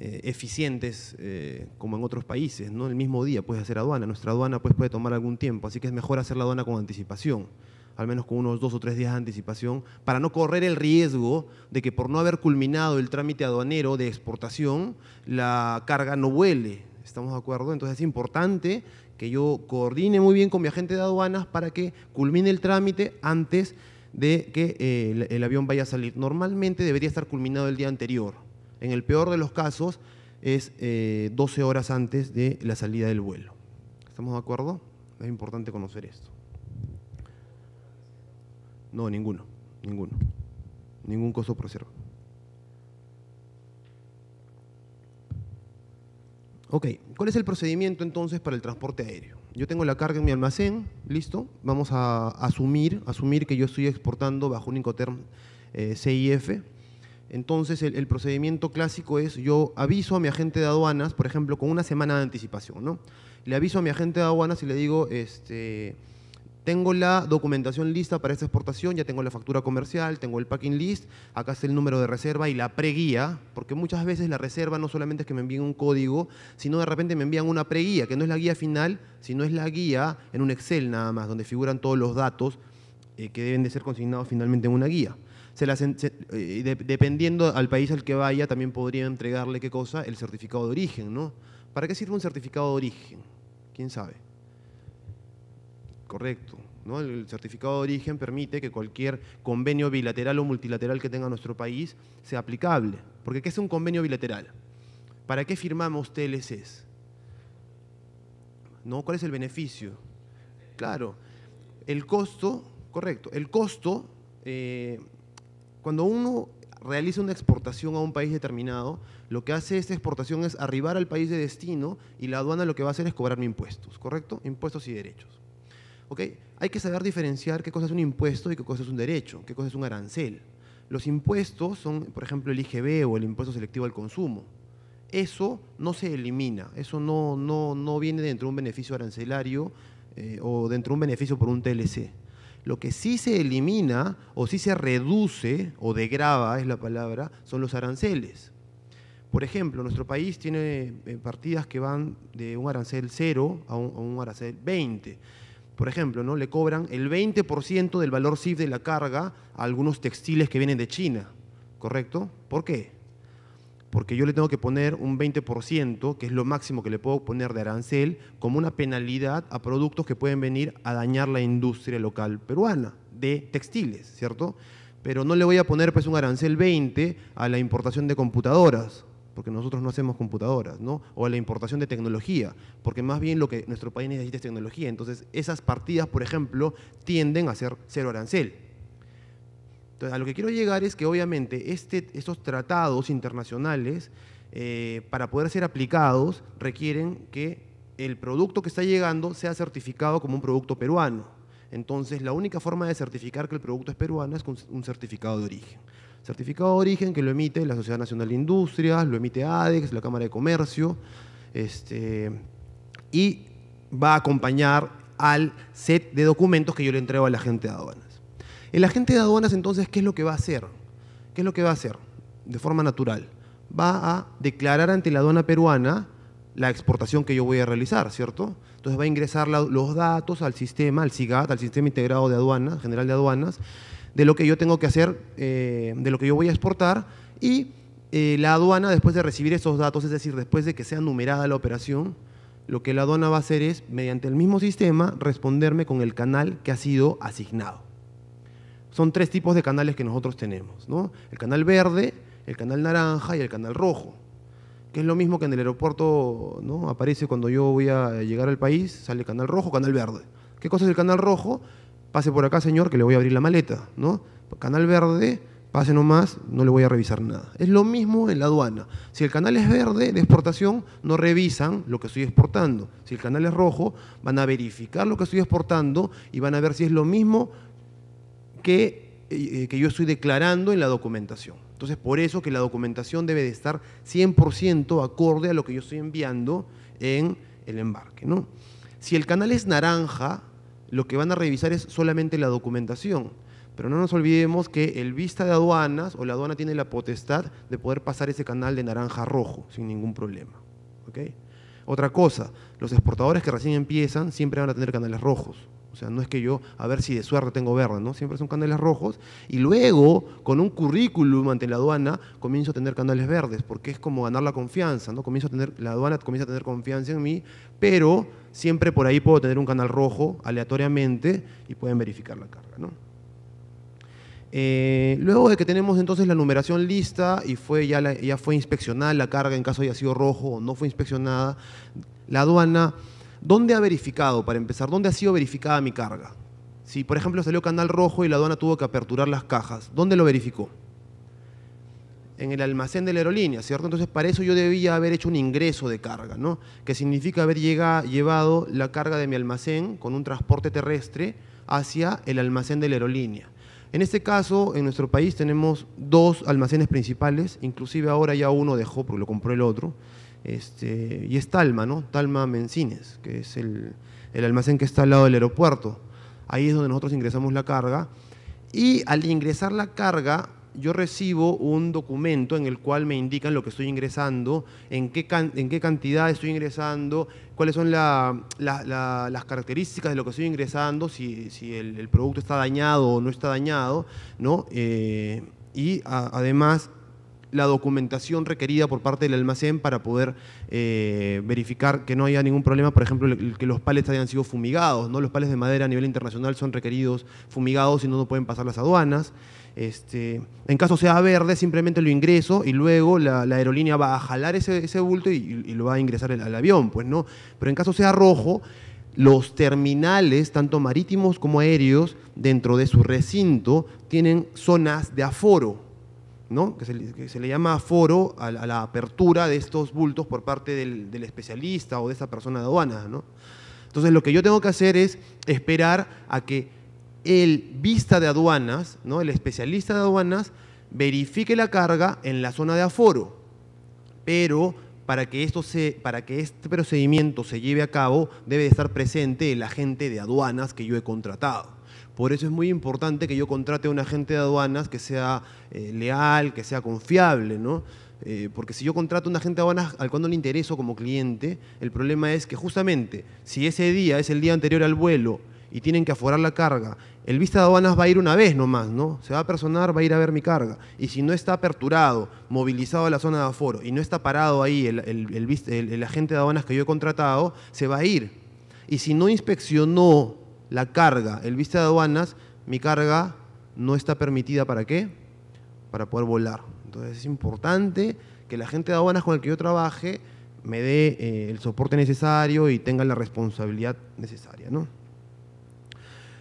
eh, eficientes eh, como en otros países. ¿no? El mismo día puedes hacer aduana. Nuestra aduana pues, puede tomar algún tiempo, así que es mejor hacer la aduana con anticipación, al menos con unos dos o tres días de anticipación, para no correr el riesgo de que por no haber culminado el trámite aduanero de exportación, la carga no vuele. ¿Estamos de acuerdo? Entonces es importante que yo coordine muy bien con mi agente de aduanas para que culmine el trámite antes de que eh, el avión vaya a salir. Normalmente debería estar culminado el día anterior en el peor de los casos es 12 eh, horas antes de la salida del vuelo. ¿Estamos de acuerdo? Es importante conocer esto. No, ninguno, ninguno. Ningún costo por cero. Ok, ¿cuál es el procedimiento entonces para el transporte aéreo? Yo tengo la carga en mi almacén, listo. Vamos a asumir, asumir que yo estoy exportando bajo un Incoterm eh, CIF entonces el, procedimiento clásico es yo aviso a mi agente de aduanas, por ejemplo, con una semana de anticipación, ¿no? Le aviso a mi agente de aduanas y le digo, este, tengo la documentación lista para esta exportación, ya tengo la factura comercial, tengo el packing list, acá está el número de reserva y la preguía, porque muchas veces la reserva no solamente es que me envíen un código, sino de repente me envían una preguía, que no es la guía final, sino es la guía en un Excel nada más, donde figuran todos los datos eh, que deben de ser consignados finalmente en una guía. Eh, dependiendo al país al que vaya, también podría entregarle qué cosa, el certificado de origen, ¿no? ¿Para qué sirve un certificado de origen? ¿Quién sabe? Correcto. ¿no? El certificado de origen permite que cualquier convenio bilateral o multilateral que tenga nuestro país sea aplicable. Porque ¿qué es un convenio bilateral? ¿Para qué firmamos TLCs? ¿No? ¿Cuál es el beneficio? Claro, el costo, correcto, el costo eh, cuando uno realiza una exportación a un país determinado, lo que hace esta exportación es arribar al país de destino y la aduana lo que va a hacer es cobrarme impuestos, ¿correcto? Impuestos y derechos. Hay que saber diferenciar qué cosa es un impuesto y qué cosa es un derecho, qué cosa es un arancel. Los impuestos son, por ejemplo, el IGB o el impuesto selectivo al consumo. Eso no se elimina, eso no, no, viene dentro de un beneficio arancelario eh, o dentro de un beneficio por un TLC. Lo que sí se elimina o sí se reduce o degrava, es la palabra, son los aranceles. Por ejemplo, nuestro país tiene eh, partidas que van de un arancel 0 a un, arancel 20. Por ejemplo, ¿no? le cobran el 20% del valor CIF de la carga a algunos textiles que vienen de China, ¿correcto? ¿Por qué? porque yo le tengo que poner un 20%, que es lo máximo que le puedo poner de arancel, como una penalidad a productos que pueden venir a dañar la industria local peruana de textiles, ¿cierto? Pero no le voy a poner pues un arancel 20 a la importación de computadoras, porque nosotros no hacemos computadoras, ¿no? O a la importación de tecnología, porque más bien lo que nuestro país necesita es tecnología. Entonces, esas partidas, por ejemplo, tienden a ser cero arancel. Entonces, a lo que quiero llegar es que obviamente este, estos tratados internacionales, eh, para poder ser aplicados, requieren que el producto que está llegando sea certificado como un producto peruano. Entonces, la única forma de certificar que el producto es peruano es con un certificado de origen. Certificado de origen que lo emite la Sociedad Nacional de Industrias, lo emite ADEX, la Cámara de Comercio, este, y va a acompañar al set de documentos que yo le entrego a la gente de aduana. El agente de aduanas entonces, ¿qué es lo que va a hacer? ¿Qué es lo que va a hacer? De forma natural. Va a declarar ante la aduana peruana la exportación que yo voy a realizar, ¿cierto? Entonces va a ingresar los datos al sistema, al SIGAT, al Sistema Integrado de Aduanas, General de Aduanas, de lo que yo tengo que hacer, eh, de lo que yo voy a exportar y eh, la aduana después de recibir esos datos, es decir, después de que sea numerada la operación, lo que la aduana va a hacer es, mediante el mismo sistema, responderme con el canal que ha sido asignado son tres tipos de canales que nosotros tenemos, ¿no? El canal verde, el canal naranja y el canal rojo, que es lo mismo que en el aeropuerto, ¿no? Aparece cuando yo voy a llegar al país, sale canal rojo, canal verde. ¿Qué cosa es el canal rojo? Pase por acá, señor, que le voy a abrir la maleta, ¿no? Canal verde, pase nomás, no le voy a revisar nada. Es lo mismo en la aduana. Si el canal es verde de exportación, no revisan lo que estoy exportando. Si el canal es rojo, van a verificar lo que estoy exportando y van a ver si es lo mismo que, eh, que yo estoy declarando en la documentación. Entonces, por eso que la documentación debe de estar 100% acorde a lo que yo estoy enviando en el embarque. ¿no? Si el canal es naranja, lo que van a revisar es solamente la documentación. Pero no nos olvidemos que el vista de aduanas o la aduana tiene la potestad de poder pasar ese canal de naranja a rojo sin ningún problema. Otra cosa, los exportadores que recién empiezan siempre van a tener canales rojos. O sea, no es que yo, a ver si de suerte tengo verde, ¿no? Siempre son canales rojos. Y luego, con un currículum ante la aduana, comienzo a tener canales verdes, porque es como ganar la confianza, ¿no? Comienzo a tener, la aduana comienza a tener confianza en mí, pero siempre por ahí puedo tener un canal rojo aleatoriamente y pueden verificar la carga, ¿no? Eh, luego de que tenemos entonces la numeración lista y fue ya, ya fue inspeccionada la carga en caso haya sido rojo o no fue inspeccionada, la aduana ¿Dónde ha verificado, para empezar, dónde ha sido verificada mi carga? Si, por ejemplo, salió Canal Rojo y la aduana tuvo que aperturar las cajas, ¿dónde lo verificó? En el almacén de la aerolínea, ¿cierto? Entonces, para eso yo debía haber hecho un ingreso de carga, ¿no? Que significa haber llegado, llevado la carga de mi almacén con un transporte terrestre hacia el almacén de la aerolínea. En este caso, en nuestro país tenemos dos almacenes principales, inclusive ahora ya uno dejó porque lo compró el otro. Este, y es Talma, ¿no? Talma Mencines, que es el, almacén que está al lado del aeropuerto. Ahí es donde nosotros ingresamos la carga. Y al ingresar la carga, yo recibo un documento en el cual me indican lo que estoy ingresando, en qué, en qué cantidad estoy ingresando, cuáles son las características de lo que estoy ingresando, si, el, producto está dañado o no está dañado, ¿no? Eh, y además la documentación requerida por parte del almacén para poder eh, verificar que no haya ningún problema, por ejemplo, que los palets hayan sido fumigados, ¿no? Los palets de madera a nivel internacional son requeridos fumigados y no, pueden pasar las aduanas. Este, en caso sea verde, simplemente lo ingreso y luego la, aerolínea va a jalar ese, bulto y, lo va a ingresar al, al avión, pues no. Pero en caso sea rojo, los terminales, tanto marítimos como aéreos, dentro de su recinto, tienen zonas de aforo que, se le, llama aforo a, la apertura de estos bultos por parte del, especialista o de esa persona de aduanas. Entonces lo que yo tengo que hacer es esperar a que el vista de aduanas, ¿no? el especialista de aduanas, verifique la carga en la zona de aforo. Pero para que, esto se, para que este procedimiento se lleve a cabo, debe estar presente el agente de aduanas que yo he contratado. Por eso es muy importante que yo contrate a un agente de aduanas que sea eh, leal, que sea confiable, ¿no? Eh, porque si yo contrato a un agente de aduanas al cual no le intereso como cliente, el problema es que justamente si ese día es el día anterior al vuelo y tienen que aforar la carga, el vista de aduanas va a ir una vez nomás, ¿no? Se va a personar, va a ir a ver mi carga. Y si no está aperturado, movilizado a la zona de aforo y no está parado ahí el, el, el agente de aduanas que yo he contratado, se va a ir. Y si no inspeccionó la carga, el vista de aduanas, mi carga no está permitida para qué? Para poder volar. Entonces es importante que la gente de aduanas con el que yo trabaje me dé eh, el soporte necesario y tenga la responsabilidad necesaria, ¿no?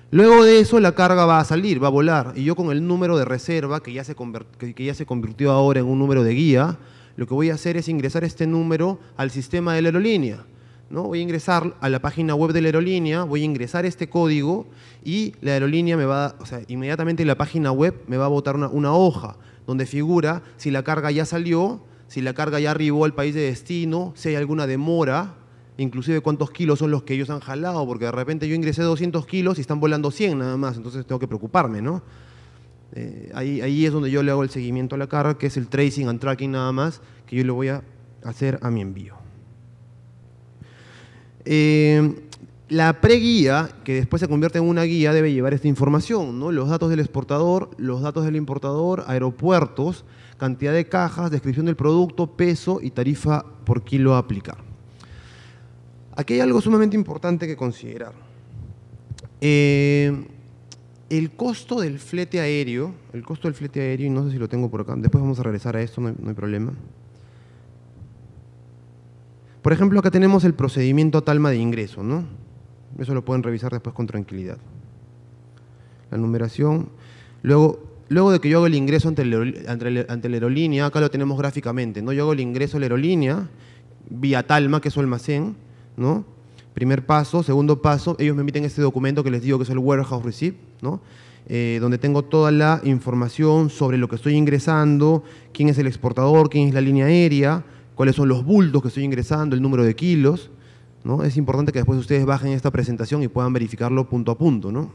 Luego de eso la carga va a salir, va a volar. Y yo con el número de reserva, que ya, se que ya se convirtió ahora en un número de guía, lo que voy a hacer es ingresar este número al sistema de la aerolínea. ¿no? voy a ingresar a la página web de la aerolínea, voy a ingresar este código y la aerolínea me va, o sea, inmediatamente la página web me va a botar una, hoja donde figura si la carga ya salió, si la carga ya arribó al país de destino, si hay alguna demora, inclusive cuántos kilos son los que ellos han jalado, porque de repente yo ingresé 200 kilos y están volando 100 nada más, entonces tengo que preocuparme, ¿no? Eh, ahí, ahí, es donde yo le hago el seguimiento a la carga, que es el tracing and tracking nada más, que yo le voy a hacer a mi envío. Eh, la preguía, que después se convierte en una guía, debe llevar esta información, Los datos del exportador, los datos del importador, aeropuertos, cantidad de cajas, descripción del producto, peso y tarifa por kilo a aplicar. Aquí hay algo sumamente importante que considerar. Eh, el costo del flete aéreo, el costo del flete aéreo, y no sé si lo tengo por acá, después vamos a regresar a esto, no hay problema. Por ejemplo, acá tenemos el procedimiento talma de ingreso, ¿no? Eso lo pueden revisar después con tranquilidad. La numeración. Luego, luego de que yo hago el ingreso ante, la aerolínea, acá lo tenemos gráficamente, ¿no? Yo hago el ingreso a la aerolínea vía Talma, que es su almacén, ¿no? Primer paso, segundo paso, ellos me emiten este documento que les digo que es el Warehouse Receipt, eh, donde tengo toda la información sobre lo que estoy ingresando, quién es el exportador, quién es la línea aérea, cuáles son los bultos que estoy ingresando, el número de kilos. ¿no? Es importante que después ustedes bajen esta presentación y puedan verificarlo punto a punto. ¿no?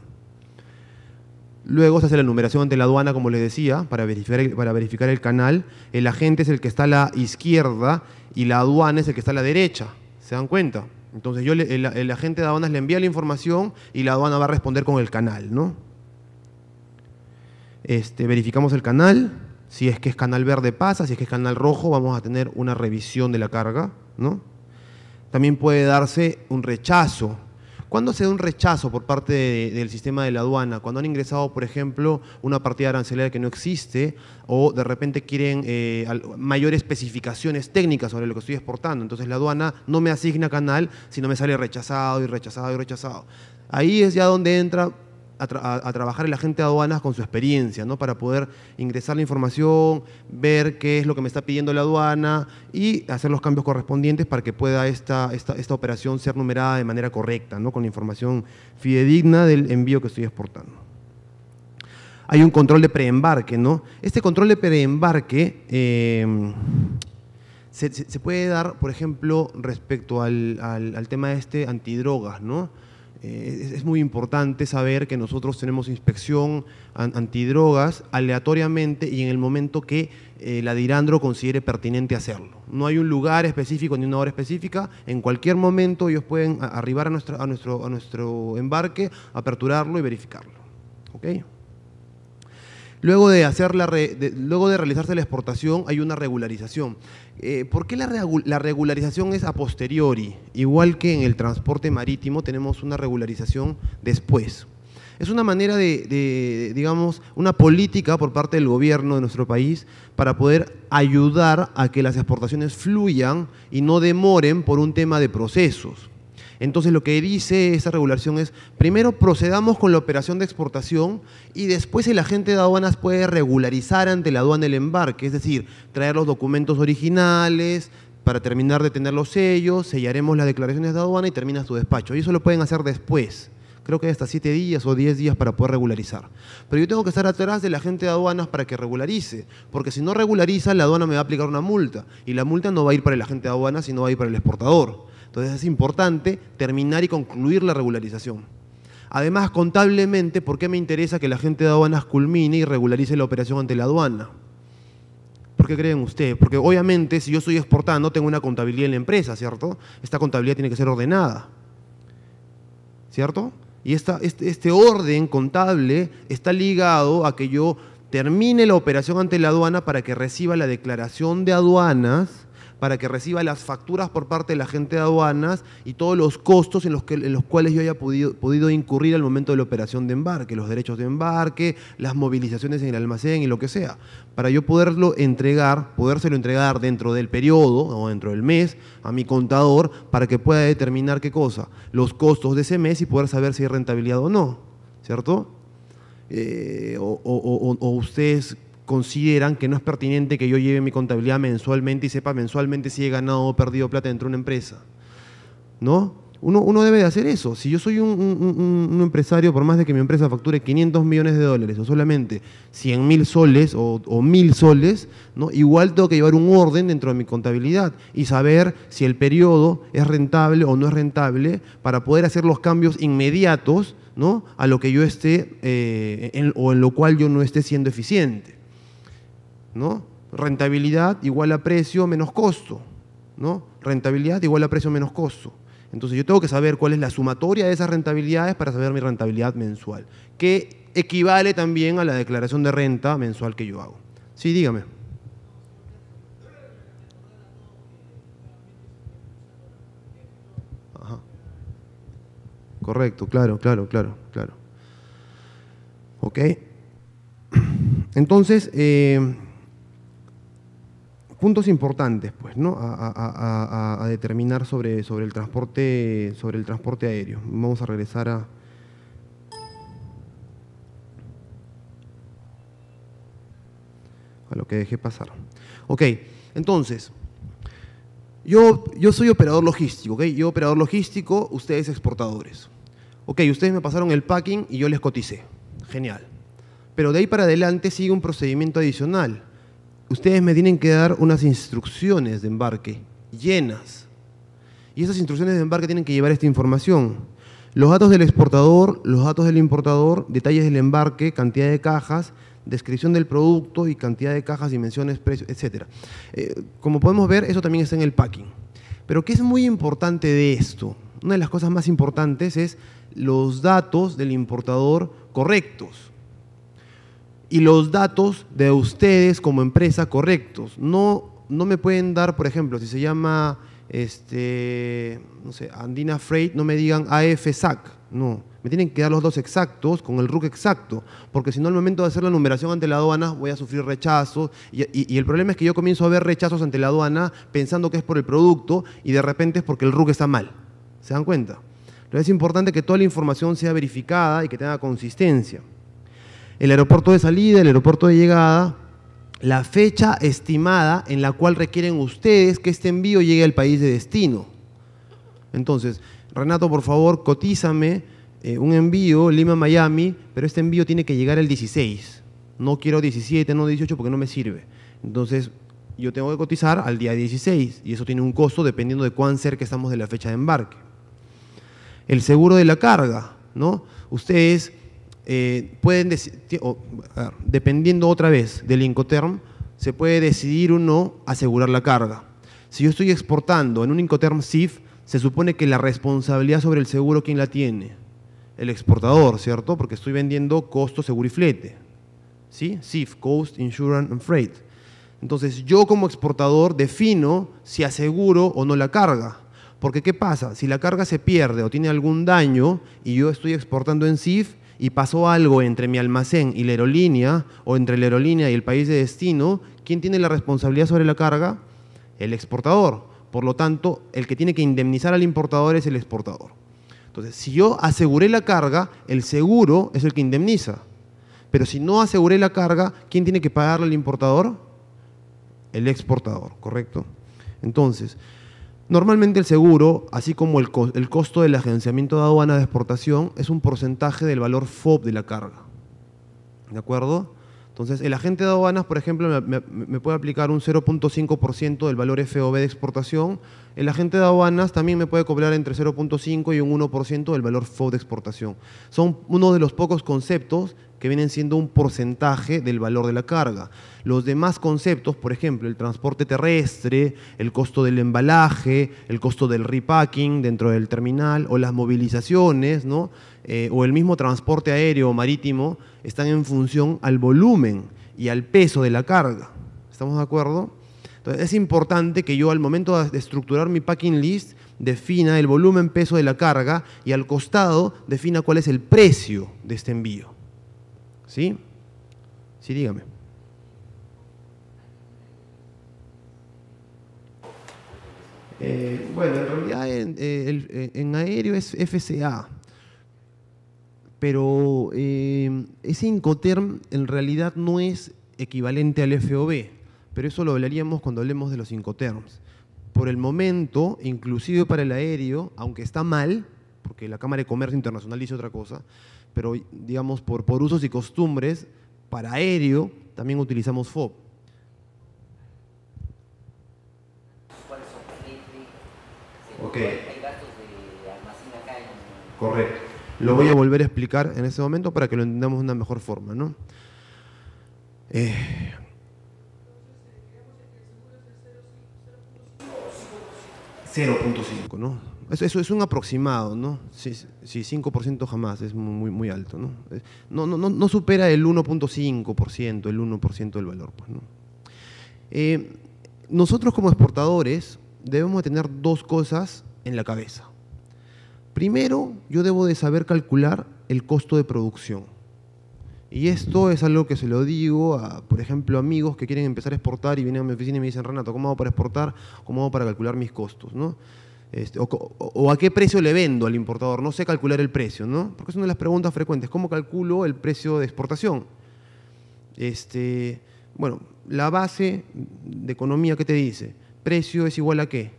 Luego se hace la numeración ante la aduana, como les decía, para verificar, el, canal. El agente es el que está a la izquierda y la aduana es el que está a la derecha. ¿Se dan cuenta? Entonces yo el, el, agente de aduanas le envía la información y la aduana va a responder con el canal, ¿no? Este, verificamos el canal. Si es que es canal verde pasa, si es que es canal rojo vamos a tener una revisión de la carga, ¿no? También puede darse un rechazo. ¿Cuándo se da un rechazo por parte del sistema de la aduana? Cuando han ingresado, por ejemplo, una partida arancelaria que no existe o de repente quieren eh, mayores mayor especificaciones técnicas sobre lo que estoy exportando. Entonces la aduana no me asigna canal, sino me sale rechazado y rechazado y rechazado. Ahí es ya donde entra a, trabajar el agente de aduanas con su experiencia, ¿no? Para poder ingresar la información, ver qué es lo que me está pidiendo la aduana y hacer los cambios correspondientes para que pueda esta, esta, operación ser numerada de manera correcta, ¿no? Con la información fidedigna del envío que estoy exportando hay un control de preembarque, ¿no? Este control de preembarque eh, se, puede dar, por ejemplo, respecto al, al, al tema este antidrogas, ¿no? Eh, es, muy importante saber que nosotros tenemos inspección antidrogas aleatoriamente y en el momento que eh, la Dirandro considere pertinente hacerlo. No hay un lugar específico ni una hora específica. En cualquier momento ellos pueden arribar a, a, nuestro, a nuestro embarque, aperturarlo y verificarlo. ¿Okay? Luego de, hacer la luego de realizarse la exportación hay una regularización. Eh, ¿Por qué la, regularización es a posteriori? Igual que en el transporte marítimo tenemos una regularización después. Es una manera de, digamos, una política por parte del gobierno de nuestro país para poder ayudar a que las exportaciones fluyan y no demoren por un tema de procesos. Entonces lo que dice esa regulación es, primero procedamos con la operación de exportación y después el agente de aduanas puede regularizar ante la aduana el embarque, es decir, traer los documentos originales, para terminar de tener los sellos, sellaremos las declaraciones de aduana y termina su despacho. Y eso lo pueden hacer después. Creo que hasta siete días o diez días para poder regularizar. Pero yo tengo que estar atrás del agente de aduanas para que regularice, porque si no regulariza, la aduana me va a aplicar una multa. Y la multa no va a ir para el agente de aduanas, sino va a ir para el exportador. Entonces es importante terminar y concluir la regularización. Además, contablemente, ¿por qué me interesa que la gente de aduanas culmine y regularice la operación ante la aduana? ¿Por qué creen ustedes? Porque obviamente si yo estoy exportando, tengo una contabilidad en la empresa, ¿cierto? Esta contabilidad tiene que ser ordenada, ¿cierto? Y esta, este, este orden contable está ligado a que yo termine la operación ante la aduana para que reciba la declaración de aduanas para que reciba las facturas por parte de la gente de aduanas y todos los costos en los, que, en los cuales yo haya podido, podido incurrir al momento de la operación de embarque, los derechos de embarque, las movilizaciones en el almacén y lo que sea, para yo poderlo entregar, podérselo entregar dentro del periodo o dentro del mes a mi contador para que pueda determinar qué cosa, los costos de ese mes y poder saber si hay rentabilidad o no, ¿cierto? Eh, o ustedes consideran que no es pertinente que yo lleve mi contabilidad mensualmente y sepa mensualmente si he ganado o perdido plata dentro de una empresa. ¿No? Uno, uno debe de hacer eso. Si yo soy un, empresario, por más de que mi empresa facture 500 millones de dólares o solamente 100 mil soles o, mil soles, ¿no? igual tengo que llevar un orden dentro de mi contabilidad y saber si el periodo es rentable o no es rentable para poder hacer los cambios inmediatos ¿no? a lo que yo esté eh, o en lo cual yo no esté siendo eficiente. ¿no? Rentabilidad igual a precio menos costo, ¿no? Rentabilidad igual a precio menos costo. Entonces yo tengo que saber cuál es la sumatoria de esas rentabilidades para saber mi rentabilidad mensual, que equivale también a la declaración de renta mensual que yo hago. Sí, dígame. Ajá. Correcto, claro, claro, claro, claro. ¿Ok? [clears throat] Entonces, eh, puntos importantes pues, ¿no? a, determinar sobre, sobre, el transporte, sobre el transporte aéreo. Vamos a regresar a... a lo que dejé pasar. Ok, entonces, yo, yo soy operador logístico, Yo operador logístico, ustedes exportadores. Ok, ustedes me pasaron el packing y yo les coticé. Genial. Pero de ahí para adelante sigue un procedimiento adicional ustedes me tienen que dar unas instrucciones de embarque llenas. Y esas instrucciones de embarque tienen que llevar esta información. Los datos del exportador, los datos del importador, detalles del embarque, cantidad de cajas, descripción del producto y cantidad de cajas, dimensiones, precios, etc. Eh, como podemos ver, eso también está en el packing. Pero ¿qué es muy importante de esto? Una de las cosas más importantes es los datos del importador correctos y los datos de ustedes como empresa correctos. No, no me pueden dar, por ejemplo, si se llama este, no sé, Andina Freight, no me digan AFSAC, no. Me tienen que dar los dos exactos con el RUC exacto, porque si no, al momento de hacer la numeración ante la aduana, voy a sufrir rechazos. Y, el problema es que yo comienzo a ver rechazos ante la aduana pensando que es por el producto y de repente es porque el RUC está mal. ¿Se dan cuenta? Pero es importante que toda la información sea verificada y que tenga consistencia el aeropuerto de salida, el aeropuerto de llegada, la fecha estimada en la cual requieren ustedes que este envío llegue al país de destino. Entonces, Renato, por favor, cotízame eh, un envío Lima-Miami, pero este envío tiene que llegar el 16. No quiero 17, no 18 porque no me sirve. Entonces, yo tengo que cotizar al día 16 y eso tiene un costo dependiendo de cuán cerca estamos de la fecha de embarque. El seguro de la carga, ¿no? Ustedes eh, pueden dependiendo otra vez del Incoterm, se puede decidir no asegurar la carga. Si yo estoy exportando en un Incoterm SIF, se supone que la responsabilidad sobre el seguro, ¿quién la tiene? El exportador, ¿cierto? Porque estoy vendiendo costo, seguro y flete. ¿Sí? SIF, Cost, Insurance and Freight. Entonces, yo como exportador defino si aseguro o no la carga. Porque, ¿qué pasa? Si la carga se pierde o tiene algún daño y yo estoy exportando en SIF, y pasó algo entre mi almacén y la aerolínea, o entre la aerolínea y el país de destino, ¿quién tiene la responsabilidad sobre la carga? El exportador. Por lo tanto, el que tiene que indemnizar al importador es el exportador. Entonces, si yo aseguré la carga, el seguro es el que indemniza. Pero si no aseguré la carga, ¿quién tiene que pagarle al importador? El exportador, ¿correcto? Entonces, Normalmente el seguro, así como el, costo del agenciamiento de aduanas de exportación, es un porcentaje del valor FOB de la carga. ¿De acuerdo? Entonces, el agente de aduanas, por ejemplo, me, me puede aplicar un 0.5% del valor FOB de exportación. El agente de aduanas también me puede cobrar entre 0.5 y un 1% del valor FOB de exportación. Son uno de los pocos conceptos que vienen siendo un porcentaje del valor de la carga. Los demás conceptos, por ejemplo, el transporte terrestre, el costo del embalaje, el costo del repacking dentro del terminal o las movilizaciones, ¿no? Eh, o el mismo transporte aéreo o marítimo, están en función al volumen y al peso de la carga. ¿Estamos de acuerdo? Entonces, es importante que yo al momento de estructurar mi packing list defina el volumen peso de la carga y al costado defina cuál es el precio de este envío. ¿Sí? Sí, dígame. Eh, bueno, en realidad en, eh, eh, aéreo es FCA, pero ese Incoterm en realidad no es equivalente al FOB, pero eso lo hablaríamos cuando hablemos de los Incoterms. Por el momento, inclusive para el aéreo, aunque está mal, porque la Cámara de Comercio Internacional dice otra cosa, pero digamos por, por usos y costumbres, para aéreo también utilizamos FOB. Ok. Correcto. Lo voy a volver a explicar en ese momento para que lo entendamos de una mejor forma. ¿no? 0.5, eh. ¿no? Eso, es un aproximado, ¿no? Sí, 5% jamás, es muy, muy alto, ¿no? No, no, supera el 1.5%, el 1% del valor, pues, ¿no? Eh, nosotros como exportadores debemos tener dos cosas en la cabeza. Primero, yo debo de saber calcular el costo de producción. Y esto es algo que se lo digo a, por ejemplo, amigos que quieren empezar a exportar y vienen a mi oficina y me dicen, Renato, ¿cómo hago para exportar? ¿Cómo hago para calcular mis costos? ¿no? Este, o, a qué precio le vendo al importador. No sé calcular el precio, ¿no? Porque es una de las preguntas frecuentes. ¿Cómo calculo el precio de exportación? Este, bueno, la base de economía que te dice, precio es igual a qué?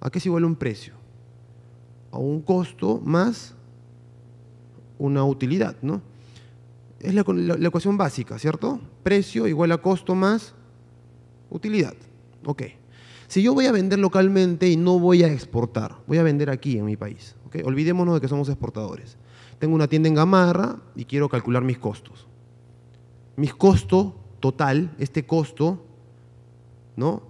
¿A qué es igual un precio? A un costo más una utilidad, ¿no? Es la, la ecuación básica, ¿cierto? Precio igual a costo más utilidad. Ok. Si yo voy a vender localmente y no voy a exportar, voy a vender aquí en mi país. Olvidémonos de que somos exportadores. Tengo una tienda en Gamarra y quiero calcular mis costos. Mis costo total, este costo, ¿no?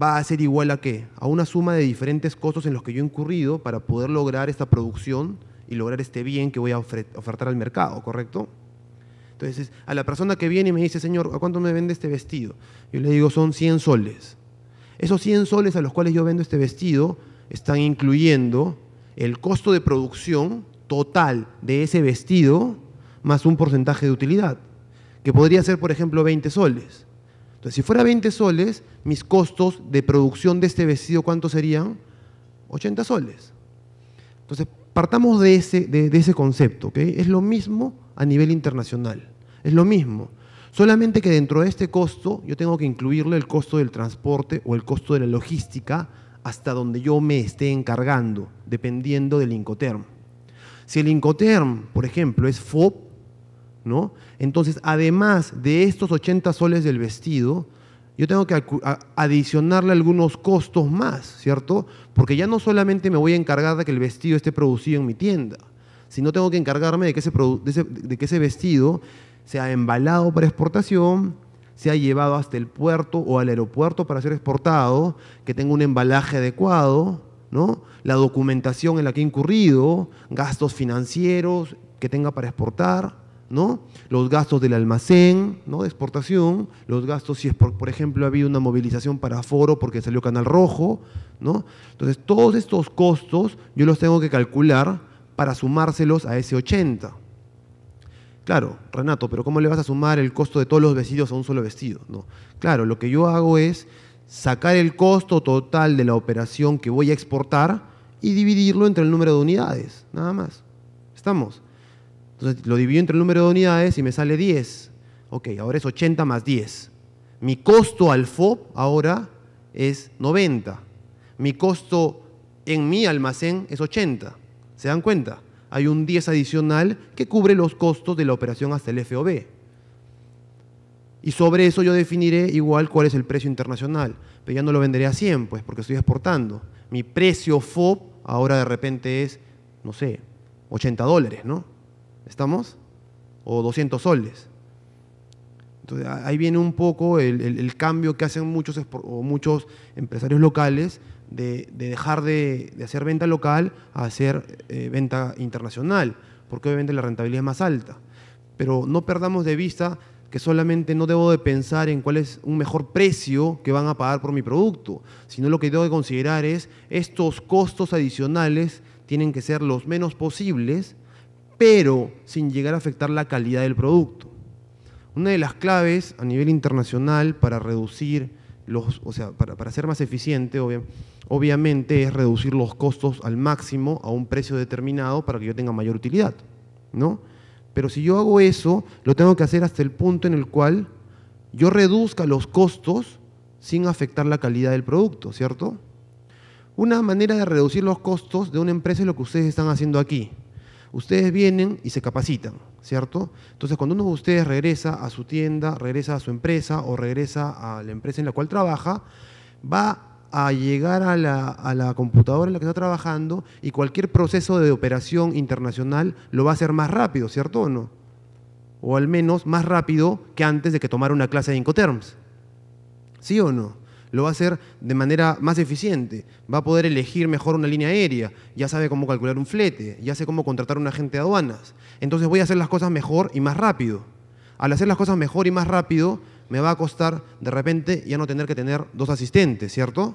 Va a ser igual a qué? A una suma de diferentes costos en los que yo he incurrido para poder lograr esta producción y lograr este bien que voy a ofertar al mercado, ¿correcto? Entonces, a la persona que viene y me dice, señor, ¿a cuánto me vende este vestido? Yo le digo, son 100 soles. Esos 100 soles a los cuales yo vendo este vestido están incluyendo el costo de producción total de ese vestido más un porcentaje de utilidad, que podría ser, por ejemplo, 20 soles. Entonces, si fuera 20 soles, mis costos de producción de este vestido, ¿cuántos serían? 80 soles. Entonces, partamos de ese, de ese concepto, ¿ok? Es lo mismo a nivel internacional. Es lo mismo. Solamente que dentro de este costo yo tengo que incluirle el costo del transporte o el costo de la logística hasta donde yo me esté encargando, dependiendo del Incoterm. Si el Incoterm, por ejemplo, es FOB, ¿no? entonces además de estos 80 soles del vestido, yo tengo que adicionarle algunos costos más, ¿cierto? Porque ya no solamente me voy a encargar de que el vestido esté producido en mi tienda, sino tengo que encargarme de que de que ese vestido se ha embalado para exportación, se ha llevado hasta el puerto o al aeropuerto para ser exportado, que tenga un embalaje adecuado, ¿no? la documentación en la que ha incurrido, gastos financieros que tenga para exportar, ¿no? los gastos del almacén ¿no? de exportación, los gastos si es por, ejemplo ha habido una movilización para foro porque salió Canal Rojo. ¿no? Entonces todos estos costos yo los tengo que calcular para sumárselos a ese 80. Claro, Renato, pero ¿cómo le vas a sumar el costo de todos los vestidos a un solo vestido? No. Claro, lo que yo hago es sacar el costo total de la operación que voy a exportar y dividirlo entre el número de unidades, nada más. ¿Estamos? Entonces lo divido entre el número de unidades y me sale 10. Ok, ahora es 80 más 10. Mi costo al FOB ahora es 90. Mi costo en mi almacén es 80. ¿Se dan cuenta? hay un 10 adicional que cubre los costos de la operación hasta el FOB. Y sobre eso yo definiré igual cuál es el precio internacional. Pero ya no lo venderé a 100, pues, porque estoy exportando. Mi precio FOB ahora de repente es, no sé, 80 dólares, ¿no? ¿Estamos? O 200 soles. Entonces, ahí viene un poco el, cambio que hacen muchos, muchos empresarios locales de, dejar de, hacer venta local a hacer eh, venta internacional, porque obviamente la rentabilidad es más alta. Pero no perdamos de vista que solamente no debo de pensar en cuál es un mejor precio que van a pagar por mi producto, sino lo que debo de considerar es estos costos adicionales tienen que ser los menos posibles, pero sin llegar a afectar la calidad del producto. Una de las claves a nivel internacional para reducir los, o sea, para, para ser más eficiente, obviamente, obviamente es reducir los costos al máximo a un precio determinado para que yo tenga mayor utilidad, ¿no? Pero si yo hago eso, lo tengo que hacer hasta el punto en el cual yo reduzca los costos sin afectar la calidad del producto, ¿cierto? Una manera de reducir los costos de una empresa es lo que ustedes están haciendo aquí. Ustedes vienen y se capacitan, ¿cierto? Entonces, cuando uno de ustedes regresa a su tienda, regresa a su empresa o regresa a la empresa en la cual trabaja, va a llegar a la, computadora en la que está trabajando y cualquier proceso de operación internacional lo va a hacer más rápido, ¿cierto o no? O al menos más rápido que antes de que tomara una clase de Incoterms. ¿Sí o no? Lo va a hacer de manera más eficiente, va a poder elegir mejor una línea aérea, ya sabe cómo calcular un flete, ya sé cómo contratar un agente de aduanas. Entonces voy a hacer las cosas mejor y más rápido. Al hacer las cosas mejor y más rápido, me va a costar de repente ya no tener que tener dos asistentes, ¿cierto?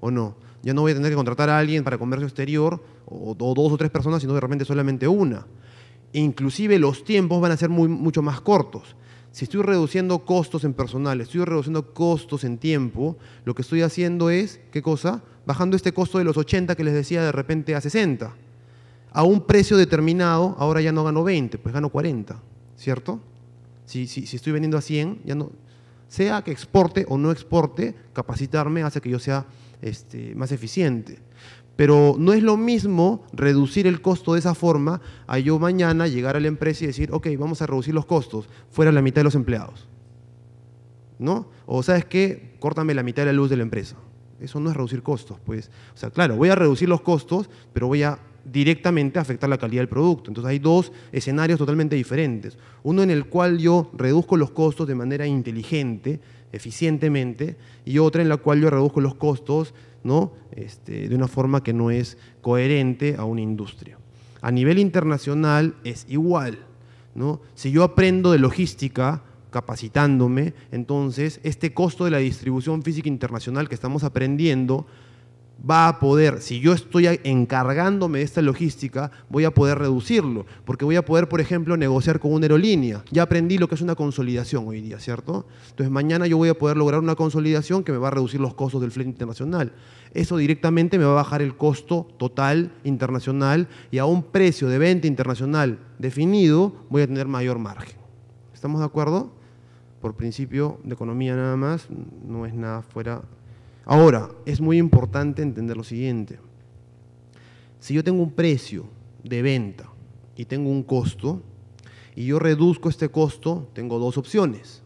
¿O no? Ya no voy a tener que contratar a alguien para comercio exterior o, dos o tres personas, sino de repente solamente una. Inclusive los tiempos van a ser muy, mucho más cortos. Si estoy reduciendo costos en personal, estoy reduciendo costos en tiempo, lo que estoy haciendo es, ¿qué cosa? Bajando este costo de los 80 que les decía de repente a 60. A un precio determinado, ahora ya no gano 20, pues gano 40, ¿cierto? Si, si, si estoy vendiendo a 100, ya no, sea que exporte o no exporte, capacitarme hace que yo sea este, más eficiente. Pero no es lo mismo reducir el costo de esa forma a yo mañana llegar a la empresa y decir, ok, vamos a reducir los costos, fuera la mitad de los empleados. ¿No? O sabes qué, córtame la mitad de la luz de la empresa. Eso no es reducir costos, pues. O sea, claro, voy a reducir los costos, pero voy a directamente afectar la calidad del producto. Entonces hay dos escenarios totalmente diferentes. Uno en el cual yo reduzco los costos de manera inteligente, eficientemente, y otra en la cual yo reduzco los costos ¿no? Este, de una forma que no es coherente a una industria. A nivel internacional es igual. ¿no? Si yo aprendo de logística, capacitándome, entonces este costo de la distribución física internacional que estamos aprendiendo va a poder, si yo estoy encargándome de esta logística, voy a poder reducirlo, porque voy a poder, por ejemplo, negociar con una aerolínea. Ya aprendí lo que es una consolidación hoy día, ¿cierto? Entonces mañana yo voy a poder lograr una consolidación que me va a reducir los costos del flete internacional. Eso directamente me va a bajar el costo total internacional y a un precio de venta internacional definido voy a tener mayor margen. ¿Estamos de acuerdo? Por principio de economía nada más, no es nada fuera Ahora, es muy importante entender lo siguiente. Si yo tengo un precio de venta y tengo un costo, y yo reduzco este costo, tengo dos opciones.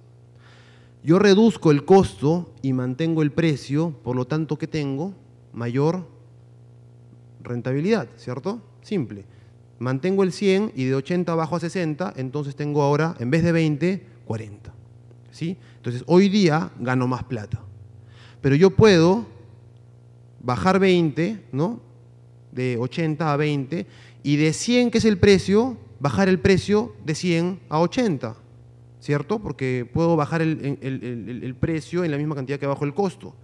Yo reduzco el costo y mantengo el precio, por lo tanto, que tengo? Mayor rentabilidad, ¿cierto? Simple. Mantengo el 100 y de 80 bajo a 60, entonces tengo ahora, en vez de 20, 40. ¿sí? Entonces, hoy día gano más plata. Pero yo puedo bajar 20, ¿no? De 80 a 20 y de 100, que es el precio, bajar el precio de 100 a 80, ¿cierto? Porque puedo bajar el, el precio en la misma cantidad que bajo el costo.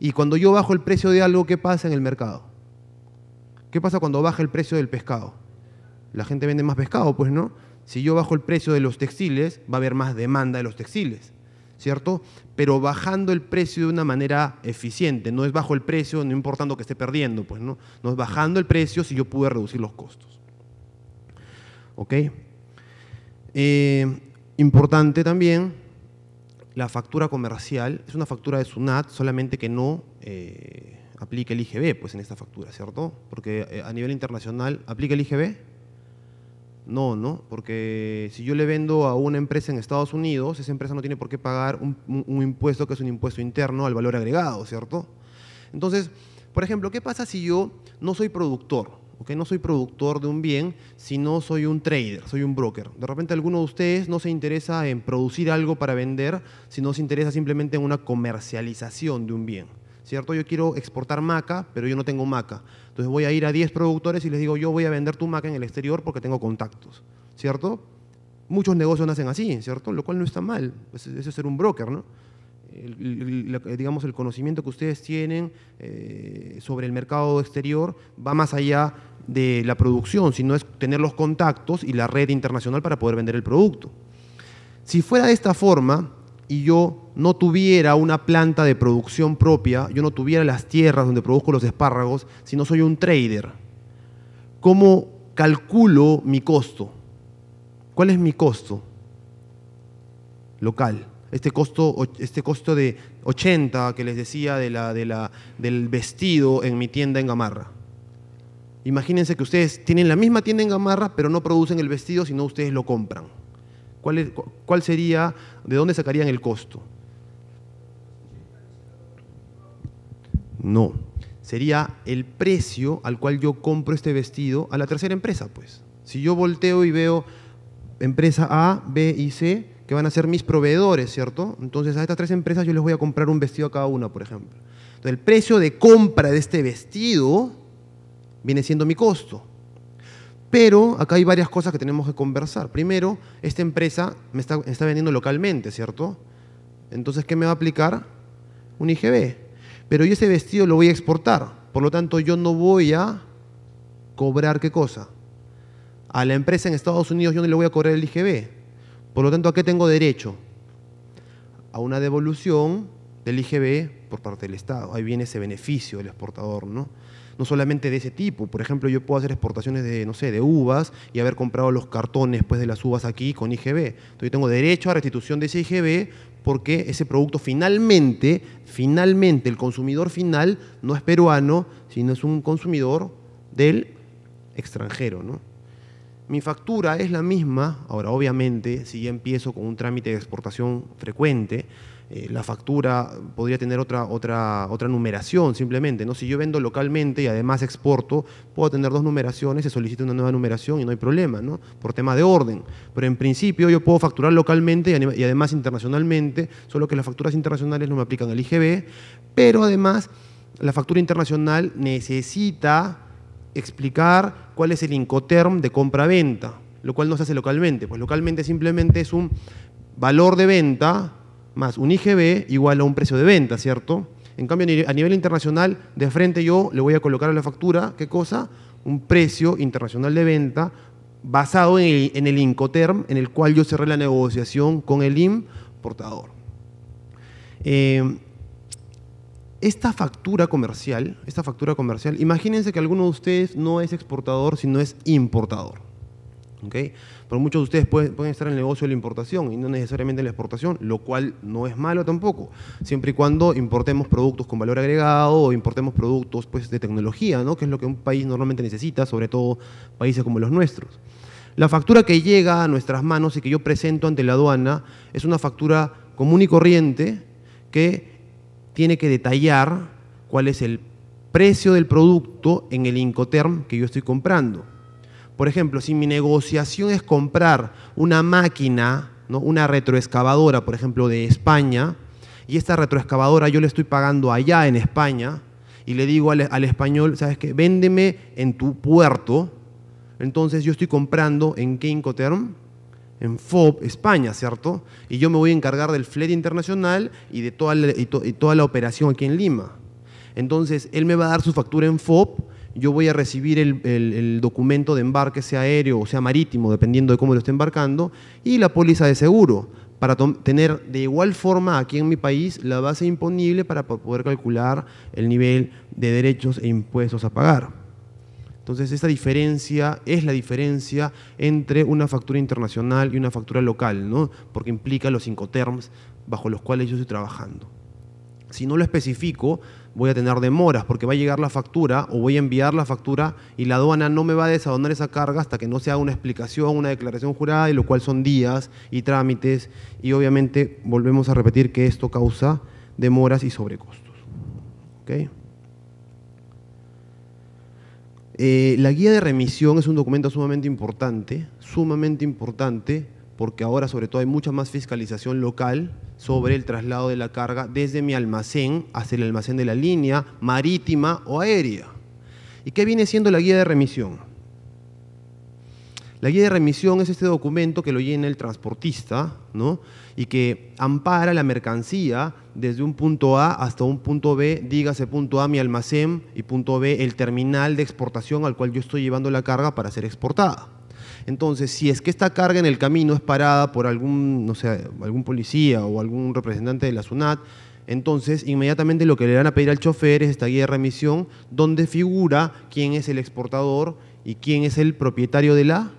Y cuando yo bajo el precio de algo, ¿qué pasa en el mercado? ¿Qué pasa cuando baja el precio del pescado? La gente vende más pescado, pues no. Si yo bajo el precio de los textiles, va a haber más demanda de los textiles. ¿cierto? Pero bajando el precio de una manera eficiente, no es bajo el precio, no importando que esté perdiendo, pues no, no es bajando el precio si yo pude reducir los costos. ¿Ok? Eh, importante también, la factura comercial es una factura de SUNAT, solamente que no... Eh, aplica el IGB pues, en esta factura, ¿cierto? Porque eh, a nivel internacional, ¿aplica el IGB? No, ¿no? Porque si yo le vendo a una empresa en Estados Unidos, esa empresa no tiene por qué pagar un, impuesto que es un impuesto interno al valor agregado, ¿cierto? Entonces, por ejemplo, ¿qué pasa si yo no soy productor? ¿ok? No soy productor de un bien, sino soy un trader, soy un broker. De repente alguno de ustedes no se interesa en producir algo para vender, sino se interesa simplemente en una comercialización de un bien. ¿Cierto? Yo quiero exportar maca, pero yo no tengo maca entonces voy a ir a 10 productores y les digo, yo voy a vender tu maca en el exterior porque tengo contactos, ¿cierto? Muchos negocios nacen así, ¿cierto? Lo cual no está mal, eso es ser un broker, ¿no? Eh, digamos, el conocimiento que ustedes tienen eh, sobre el mercado exterior va más allá de la producción, sino es tener los contactos y la red internacional para poder vender el producto. Si fuera de esta forma, y yo no tuviera una planta de producción propia, yo no tuviera las tierras donde produzco los espárragos, si no soy un trader, ¿cómo calculo mi costo? ¿Cuál es mi costo local? Este costo, este costo de 80 que les decía de del vestido en mi tienda en Gamarra. Imagínense que ustedes tienen la misma tienda en Gamarra, pero no producen el vestido, sino ustedes lo compran. ¿Cuál, sería, de dónde sacarían el costo? No, sería el precio al cual yo compro este vestido a la tercera empresa, pues. Si yo volteo y veo empresa A, B y C, que van a ser mis proveedores, ¿cierto? Entonces a estas tres empresas yo les voy a comprar un vestido a cada una, por ejemplo. Entonces el precio de compra de este vestido viene siendo mi costo. Pero acá hay varias cosas que tenemos que conversar. Primero, esta empresa me está, vendiendo localmente, ¿cierto? Entonces, ¿qué me va a aplicar? Un IGB. Pero yo ese vestido lo voy a exportar. Por lo tanto, yo no voy a cobrar qué cosa. A la empresa en Estados Unidos yo no le voy a cobrar el IGB. Por lo tanto, ¿a qué tengo derecho? A una devolución del IGB por parte del Estado. Ahí viene ese beneficio del exportador, ¿no? no solamente de ese tipo. Por ejemplo, yo puedo hacer exportaciones de, no sé, de uvas y haber comprado los cartones pues, de las uvas aquí con IGB. Entonces yo tengo derecho a restitución de ese IGB porque ese producto finalmente, finalmente, el consumidor final no es peruano, sino es un consumidor del extranjero, ¿no? Mi factura es la misma, ahora obviamente si ya empiezo con un trámite de exportación frecuente, eh, la factura podría tener otra, otra, otra numeración simplemente. ¿no? Si yo vendo localmente y además exporto, puedo tener dos numeraciones, se solicita una nueva numeración y no hay problema, ¿no? por tema de orden. Pero en principio yo puedo facturar localmente y además internacionalmente, solo que las facturas internacionales no me aplican el IGB, pero además la factura internacional necesita explicar cuál es el incoterm de compra-venta, lo cual no se hace localmente, pues localmente simplemente es un valor de venta más un IGB igual a un precio de venta, ¿cierto? En cambio, a nivel internacional, de frente yo le voy a colocar a la factura, ¿qué cosa? Un precio internacional de venta basado en el, Incoterm, en el cual yo cerré la negociación con el importador. Eh, esta factura comercial, esta factura comercial, imagínense que alguno de ustedes no es exportador, sino es importador. Pero muchos de ustedes pueden, estar en el negocio de la importación y no necesariamente en la exportación, lo cual no es malo tampoco, siempre y cuando importemos productos con valor agregado o importemos productos pues, de tecnología, que es lo que un país normalmente necesita, sobre todo países como los nuestros. La factura que llega a nuestras manos y que yo presento ante la aduana es una factura común y corriente que tiene que detallar cuál es el precio del producto en el Incoterm que yo estoy comprando. Por ejemplo, si mi negociación es comprar una máquina, ¿no? una retroexcavadora, por ejemplo, de España, y esta retroexcavadora yo le estoy pagando allá en España, y le digo al, español, ¿sabes qué? Véndeme en tu puerto, entonces yo estoy comprando en qué Incoterm? en FOB, España, ¿cierto? Y yo me voy a encargar del FLED internacional y de toda la operación aquí en Lima. Entonces, él me va a dar su factura en FOB, yo voy a recibir el, documento de embarque, sea aéreo o sea marítimo, dependiendo de cómo lo esté embarcando, y la póliza de seguro, para tener de igual forma aquí en mi país la base imponible para poder calcular el nivel de derechos e impuestos a pagar. Entonces, esa diferencia es la diferencia entre una factura internacional y una factura local, ¿no? porque implica los cinco termos bajo los cuales yo estoy trabajando. Si no lo especifico, voy a tener demoras porque va a llegar la factura o voy a enviar la factura y la aduana no me va a desadonar esa carga hasta que no se haga una explicación, una declaración jurada, y lo cual son días y trámites y obviamente volvemos a repetir que esto causa demoras y sobrecostos. Eh, la guía de remisión es un documento sumamente importante, sumamente importante porque ahora sobre todo hay mucha más fiscalización local sobre el traslado de la carga desde mi almacén hacia el almacén de la línea marítima o aérea. ¿Y qué viene siendo la guía de remisión? La guía de remisión es este documento que lo llena el transportista ¿no? y que ampara la mercancía desde un punto A hasta un punto B, dígase punto A mi almacén y punto B el terminal de exportación al cual yo estoy llevando la carga para ser exportada. Entonces, si es que esta carga en el camino es parada por algún, no sé, algún policía o algún representante de la SUNAT, entonces, inmediatamente lo que le van a pedir al chofer es esta guía de remisión donde figura quién es el exportador y quién es el propietario de la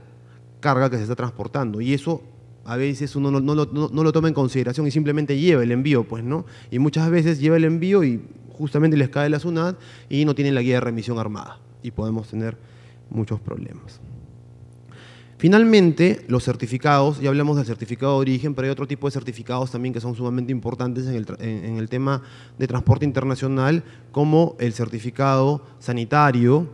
carga que se está transportando. Y eso a veces uno no, lo toma en consideración y simplemente lleva el envío, pues, ¿no? Y muchas veces lleva el envío y justamente les cae la SUNAT y no tienen la guía de remisión armada y podemos tener muchos problemas. Finalmente, los certificados, ya hablamos del certificado de origen, pero hay otro tipo de certificados también que son sumamente importantes en el, tema de transporte internacional, como el certificado sanitario,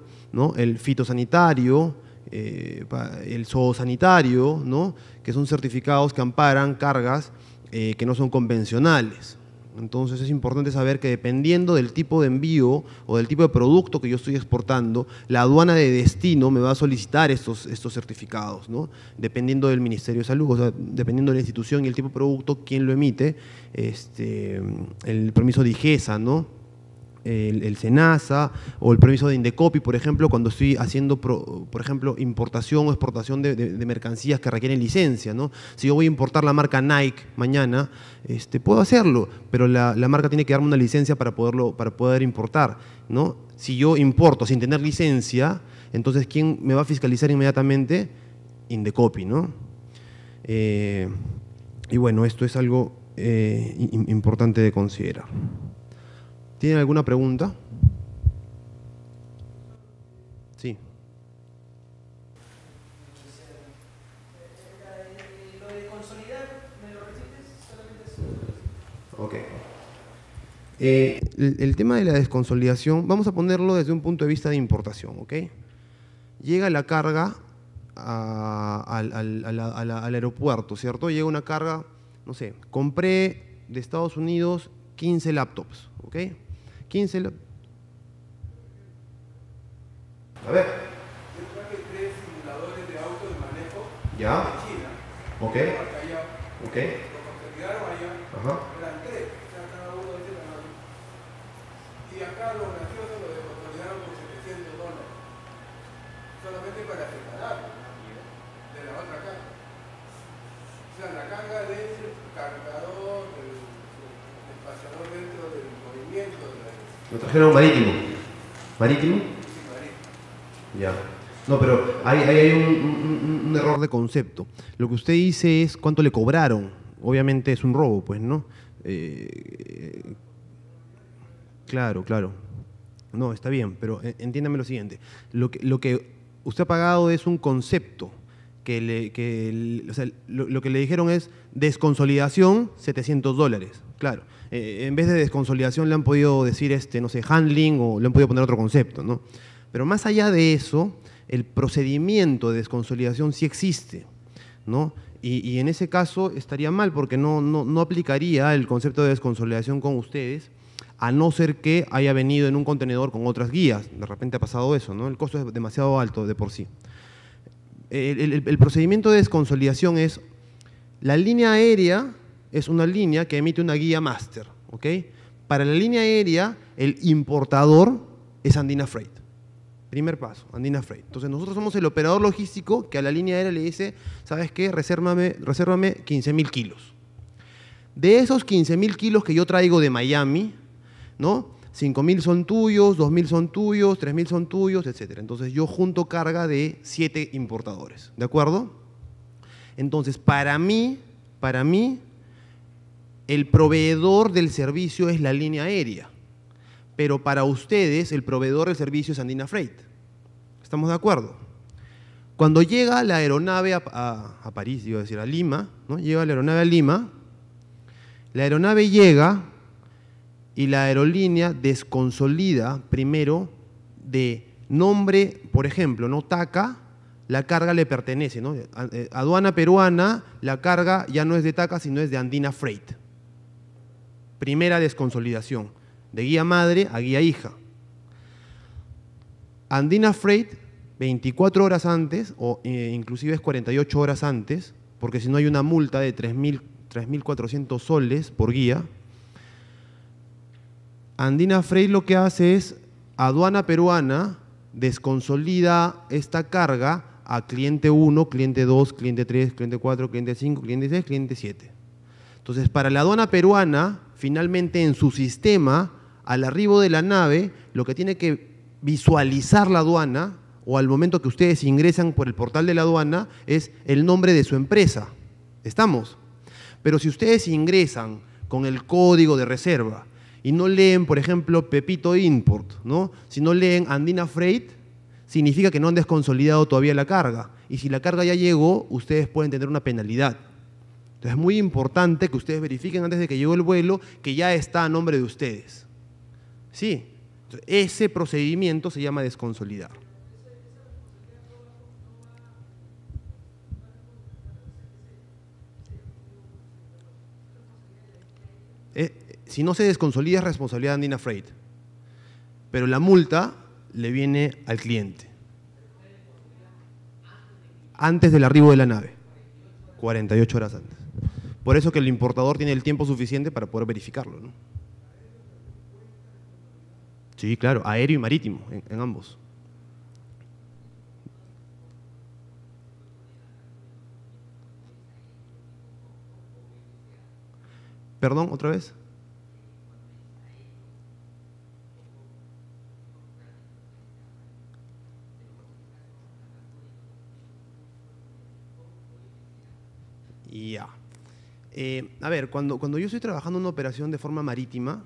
el fitosanitario, eh, el zoosanitario, ¿no? que son certificados que amparan cargas eh, que no son convencionales. Entonces es importante saber que dependiendo del tipo de envío o del tipo de producto que yo estoy exportando, la aduana de destino me va a solicitar estos, estos certificados, ¿no? dependiendo del Ministerio de Salud, o sea, dependiendo de la institución y el tipo de producto, quién lo emite, este, el permiso de IGESA, ¿no? el, SENASA o el permiso de Indecopi, por ejemplo, cuando estoy haciendo, por ejemplo, importación o exportación de, mercancías que requieren licencia, Si yo voy a importar la marca Nike mañana, este, puedo hacerlo, pero la, marca tiene que darme una licencia para, poderlo, para poder importar, ¿no? Si yo importo sin tener licencia, entonces ¿quién me va a fiscalizar inmediatamente? Indecopi, eh, y bueno, esto es algo eh, importante de considerar. ¿Tienen alguna pregunta? Sí. Ok. Eh, el, el, tema de la desconsolidación, vamos a ponerlo desde un punto de vista de importación, ¿ok? Llega la carga al, al aeropuerto, ¿cierto? Llega una carga, no sé, compré de Estados Unidos 15 laptops, ¿ok? 15 lo... A ver. Yo traje tres simuladores de auto de manejo ya. de China. Ok. Ok. Los quedaron allá. Eran tres, o sea, cada uno de Y acá los graciosos los consolidaron por 700 dólares. Solamente para separarlo de la otra carga. O sea, la carga de Lo trajeron marítimo. ¿Marítimo? Ya. No, pero ahí hay, un, error de concepto. Lo que usted dice es cuánto le cobraron. Obviamente es un robo, pues, ¿no? Eh, claro, claro. No, está bien, pero eh, entiéndame lo siguiente. Lo que, lo que usted ha pagado es un concepto. Que, le, que lo, lo, que le dijeron es desconsolidación 700 dólares. Claro. Eh, en vez de desconsolidación le han podido decir, este, no sé, handling o le han podido poner otro concepto, ¿no? Pero más allá de eso, el procedimiento de desconsolidación sí existe, ¿no? Y, en ese caso estaría mal porque no, no, no aplicaría el concepto de desconsolidación con ustedes a no ser que haya venido en un contenedor con otras guías. De repente ha pasado eso, ¿no? El costo es demasiado alto de por sí. El, el, procedimiento de desconsolidación es la línea aérea es una línea que emite una guía máster. Para la línea aérea, el importador es Andina Freight. Primer paso, Andina Freight. Entonces nosotros somos el operador logístico que a la línea aérea le dice, ¿sabes qué? Resérvame, resérvame 15.000 kilos. De esos 15.000 kilos que yo traigo de Miami, ¿no? 5.000 son tuyos, 2.000 son tuyos, 3.000 son tuyos, etc. Entonces yo junto carga de 7 importadores, ¿de acuerdo? Entonces para mí, para mí, el proveedor del servicio es la línea aérea, pero para ustedes el proveedor del servicio es Andina Freight. ¿Estamos de acuerdo? Cuando llega la aeronave a, París, iba a decir, a Lima, ¿no? llega la aeronave a Lima, la aeronave llega y la aerolínea desconsolida primero de nombre, por ejemplo, no TACA, la carga le pertenece, ¿no? Eh, aduana peruana, la carga ya no es de TACA, sino es de Andina Freight. Primera desconsolidación, de guía madre a guía hija. Andina Freight, 24 horas antes, o eh, inclusive es 48 horas antes, porque si no hay una multa de 3.400 soles por guía. Andina Freight lo que hace es, aduana peruana desconsolida esta carga a cliente 1, cliente 2, cliente 3, cliente 4, cliente 5, cliente 6, cliente 7. Entonces, para la aduana peruana, finalmente en su sistema, al arribo de la nave, lo que tiene que visualizar la aduana o al momento que ustedes ingresan por el portal de la aduana es el nombre de su empresa. ¿Estamos? Pero si ustedes ingresan con el código de reserva y no leen, por ejemplo, Pepito Import, ¿no? si no leen Andina Freight, significa que no han desconsolidado todavía la carga. Y si la carga ya llegó, ustedes pueden tener una penalidad. Entonces es muy importante que ustedes verifiquen antes de que llegue el vuelo que ya está a nombre de ustedes. Sí, ese procedimiento se llama desconsolidar. Eh, si no se desconsolida es responsabilidad de Andina Freight, pero la multa le viene al cliente antes del arribo de la nave, 48 horas antes. Por eso que el importador tiene el tiempo suficiente para poder verificarlo. ¿no? Sí, claro, aéreo y marítimo, en, ambos. Perdón, otra vez. Ya. Eh, a ver, cuando, cuando yo estoy trabajando una operación de forma marítima,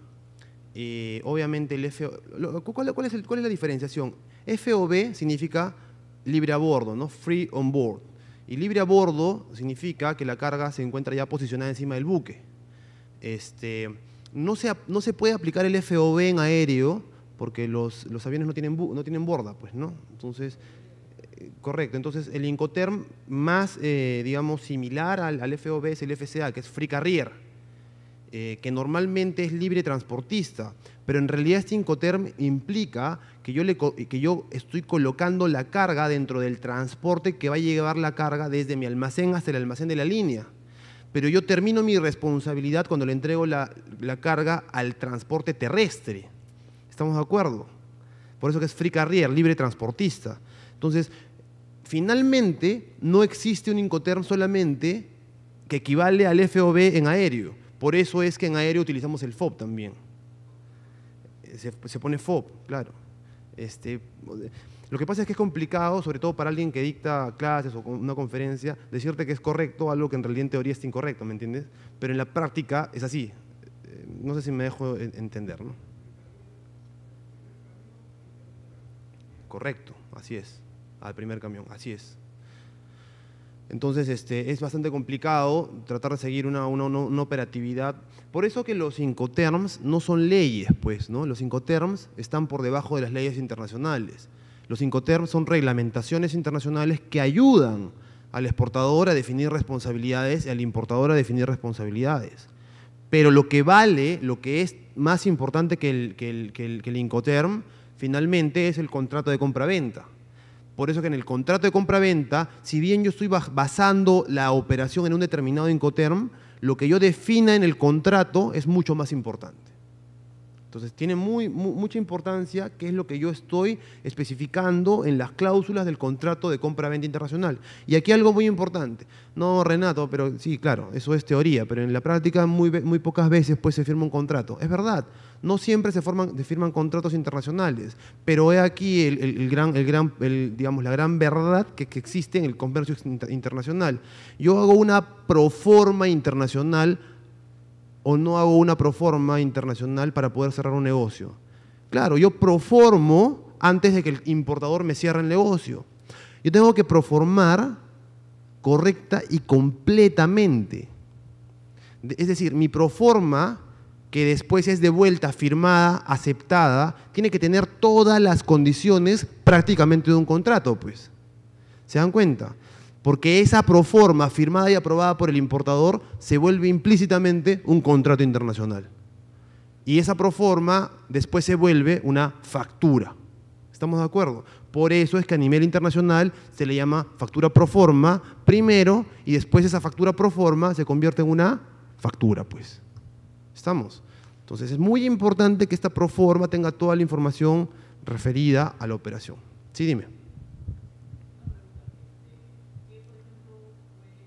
eh, obviamente el FOB, ¿cuál, es ¿cuál es la diferenciación? FOB significa libre a bordo, ¿no? Free on board. Y libre a bordo significa que la carga se encuentra ya posicionada encima del buque. Este, no, se, no se puede aplicar el FOB en aéreo porque los, los aviones no tienen, no tienen borda, pues, ¿no? Entonces, Correcto, entonces el Incoterm más, eh, digamos, similar al, FOB es el FCA, que es Free Carrier, eh, que normalmente es libre transportista, pero en realidad este Incoterm implica que yo, le, que yo estoy colocando la carga dentro del transporte que va a llevar la carga desde mi almacén hasta el almacén de la línea. Pero yo termino mi responsabilidad cuando le entrego la, la carga al transporte terrestre. ¿Estamos de acuerdo? Por eso que es Free Carrier, libre transportista. Entonces, finalmente no existe un Incoterm solamente que equivale al FOB en aéreo. Por eso es que en aéreo utilizamos el FOB también. Se, pone FOB, claro. Este, lo que pasa es que es complicado, sobre todo para alguien que dicta clases o una conferencia, decirte que es correcto algo que en realidad en teoría está incorrecto, ¿me entiendes? Pero en la práctica es así. Eh, no sé si me dejo entender, ¿no? Correcto, así es al primer camión, así es. Entonces este, es bastante complicado tratar de seguir una, operatividad. Por eso que los incoterms no son leyes, pues, ¿no? Los incoterms están por debajo de las leyes internacionales. Los incoterms son reglamentaciones internacionales que ayudan al exportador a definir responsabilidades y al importador a definir responsabilidades. Pero lo que vale, lo que es más importante que el, el, incoterm, finalmente es el contrato de compraventa. Por eso que en el contrato de compra-venta, si bien yo estoy basando la operación en un determinado incoterm, lo que yo defina en el contrato es mucho más importante. Entonces tiene mucha importancia qué es lo que yo estoy especificando en las cláusulas del contrato de compra-venta internacional. Y aquí algo muy importante. No, Renato, pero sí, claro, eso es teoría, pero en la práctica muy, muy pocas veces pues, se firma un contrato. Es verdad, no siempre se, forman, firman contratos internacionales, pero he aquí el, gran, la gran verdad que, que, existe en el comercio internacional. Yo hago una proforma internacional o no hago una proforma internacional para poder cerrar un negocio. Claro, yo proformo antes de que el importador me cierre el negocio. Yo tengo que proformar correcta y completamente. Es decir, mi proforma que después es de vuelta firmada, aceptada, tiene que tener todas las condiciones prácticamente de un contrato, pues. ¿Se dan cuenta? Porque esa proforma firmada y aprobada por el importador se vuelve implícitamente un contrato internacional. Y esa proforma después se vuelve una factura. ¿Estamos de acuerdo? Por eso es que a nivel internacional se le llama factura proforma primero y después esa factura proforma se convierte en una factura, pues. Estamos. Entonces, es muy importante que esta proforma tenga toda la información referida a la operación. ¿Sí, dime? ¿Qué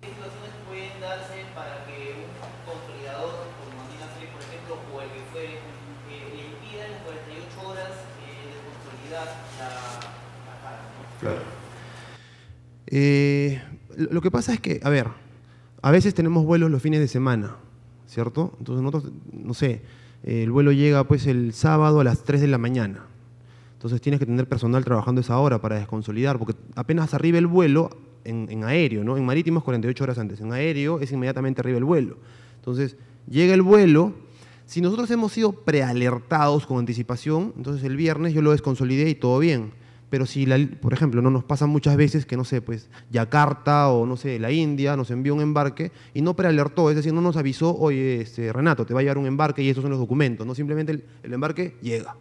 situaciones pueden darse para que un consolidador, como Matina 3, por ejemplo, o el que fue, eh, le impida en 48 horas eh, de consolidar la carta? Claro. Eh, lo que pasa es que, a ver, a veces tenemos vuelos los fines de semana. ¿cierto? Entonces nosotros, no sé, eh, el vuelo llega pues el sábado a las 3 de la mañana. Entonces tienes que tener personal trabajando esa hora para desconsolidar, porque apenas arriba el vuelo, en, aéreo, ¿no? En marítimo es 48 horas antes, en aéreo es inmediatamente arriba el vuelo. Entonces llega el vuelo, si nosotros hemos sido prealertados con anticipación, entonces el viernes yo lo desconsolidé y todo bien pero si, por ejemplo, no nos pasa muchas veces que, no sé, pues, Yakarta o, no sé, la India nos envió un embarque y no prealertó, es decir, no nos avisó, oye, este, Renato, te va a llegar un embarque y estos son los documentos, no simplemente el, embarque llega.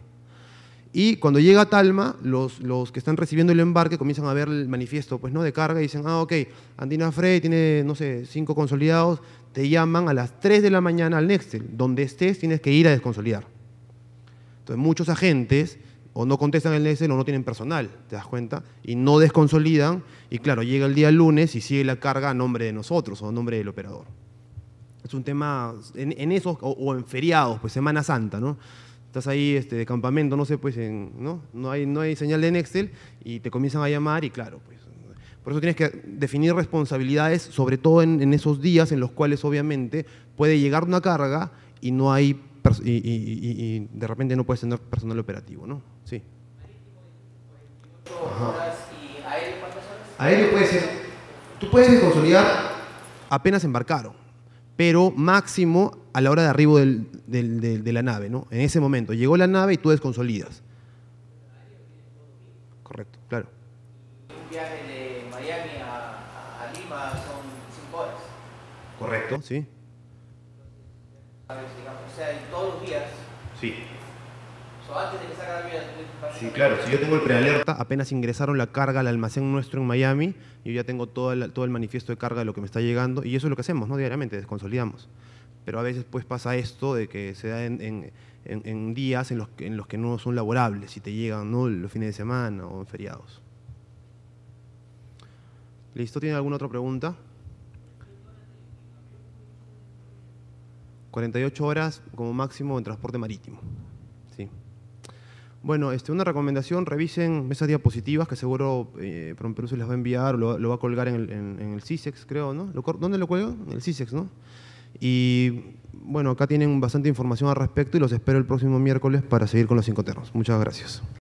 Y cuando llega a Talma, los, los, que están recibiendo el embarque comienzan a ver el manifiesto pues, ¿no? de carga y dicen, ah, ok, Andina Frey tiene, no sé, cinco consolidados, te llaman a las 3 de la mañana al Nextel, donde estés tienes que ir a desconsolidar. Entonces muchos agentes o no contestan el Excel o no tienen personal, ¿te das cuenta? Y no desconsolidan y claro, llega el día lunes y sigue la carga a nombre de nosotros o a nombre del operador. Es un tema en, esos o, en feriados, pues Semana Santa, ¿no? Estás ahí este, de campamento, no sé, pues ¿no? No, hay, no hay señal de Nextel y te comienzan a llamar y claro, pues. Por eso tienes que definir responsabilidades, sobre todo en esos días en los cuales obviamente puede llegar una carga y no hay y, de repente no puedes tener personal operativo, ¿no? Sí. Aéreo puede ser, tú puedes consolidar apenas embarcaron, pero máximo a la hora de arribo de la nave, ¿no? En ese momento, llegó la nave y tú desconsolidas. Correcto, claro. Un viaje de Miami a, Lima son 5 horas. Correcto, sí. O sea, todos los días. Sí. Sí, claro, si yo tengo el prealerta, apenas ingresaron la carga al almacén nuestro en Miami, yo ya tengo todo el, todo el manifiesto de carga de lo que me está llegando, y eso es lo que hacemos, ¿no? Diariamente, desconsolidamos. Pero a veces pues pasa esto de que se da en, días en los, en los que no son laborables, y te llegan ¿no? los fines de semana o en feriados. ¿Listo? ¿Tiene alguna otra pregunta? 48 horas como máximo en transporte marítimo. Bueno, este, una recomendación, revisen esas diapositivas que seguro eh, les se las va a enviar, lo, va a colgar en el, CISEX, creo, ¿no? ¿Dónde lo cuelgo? En el CISEX, ¿no? Y bueno, acá tienen bastante información al respecto y los espero el próximo miércoles para seguir con los cinco ternos. Muchas gracias.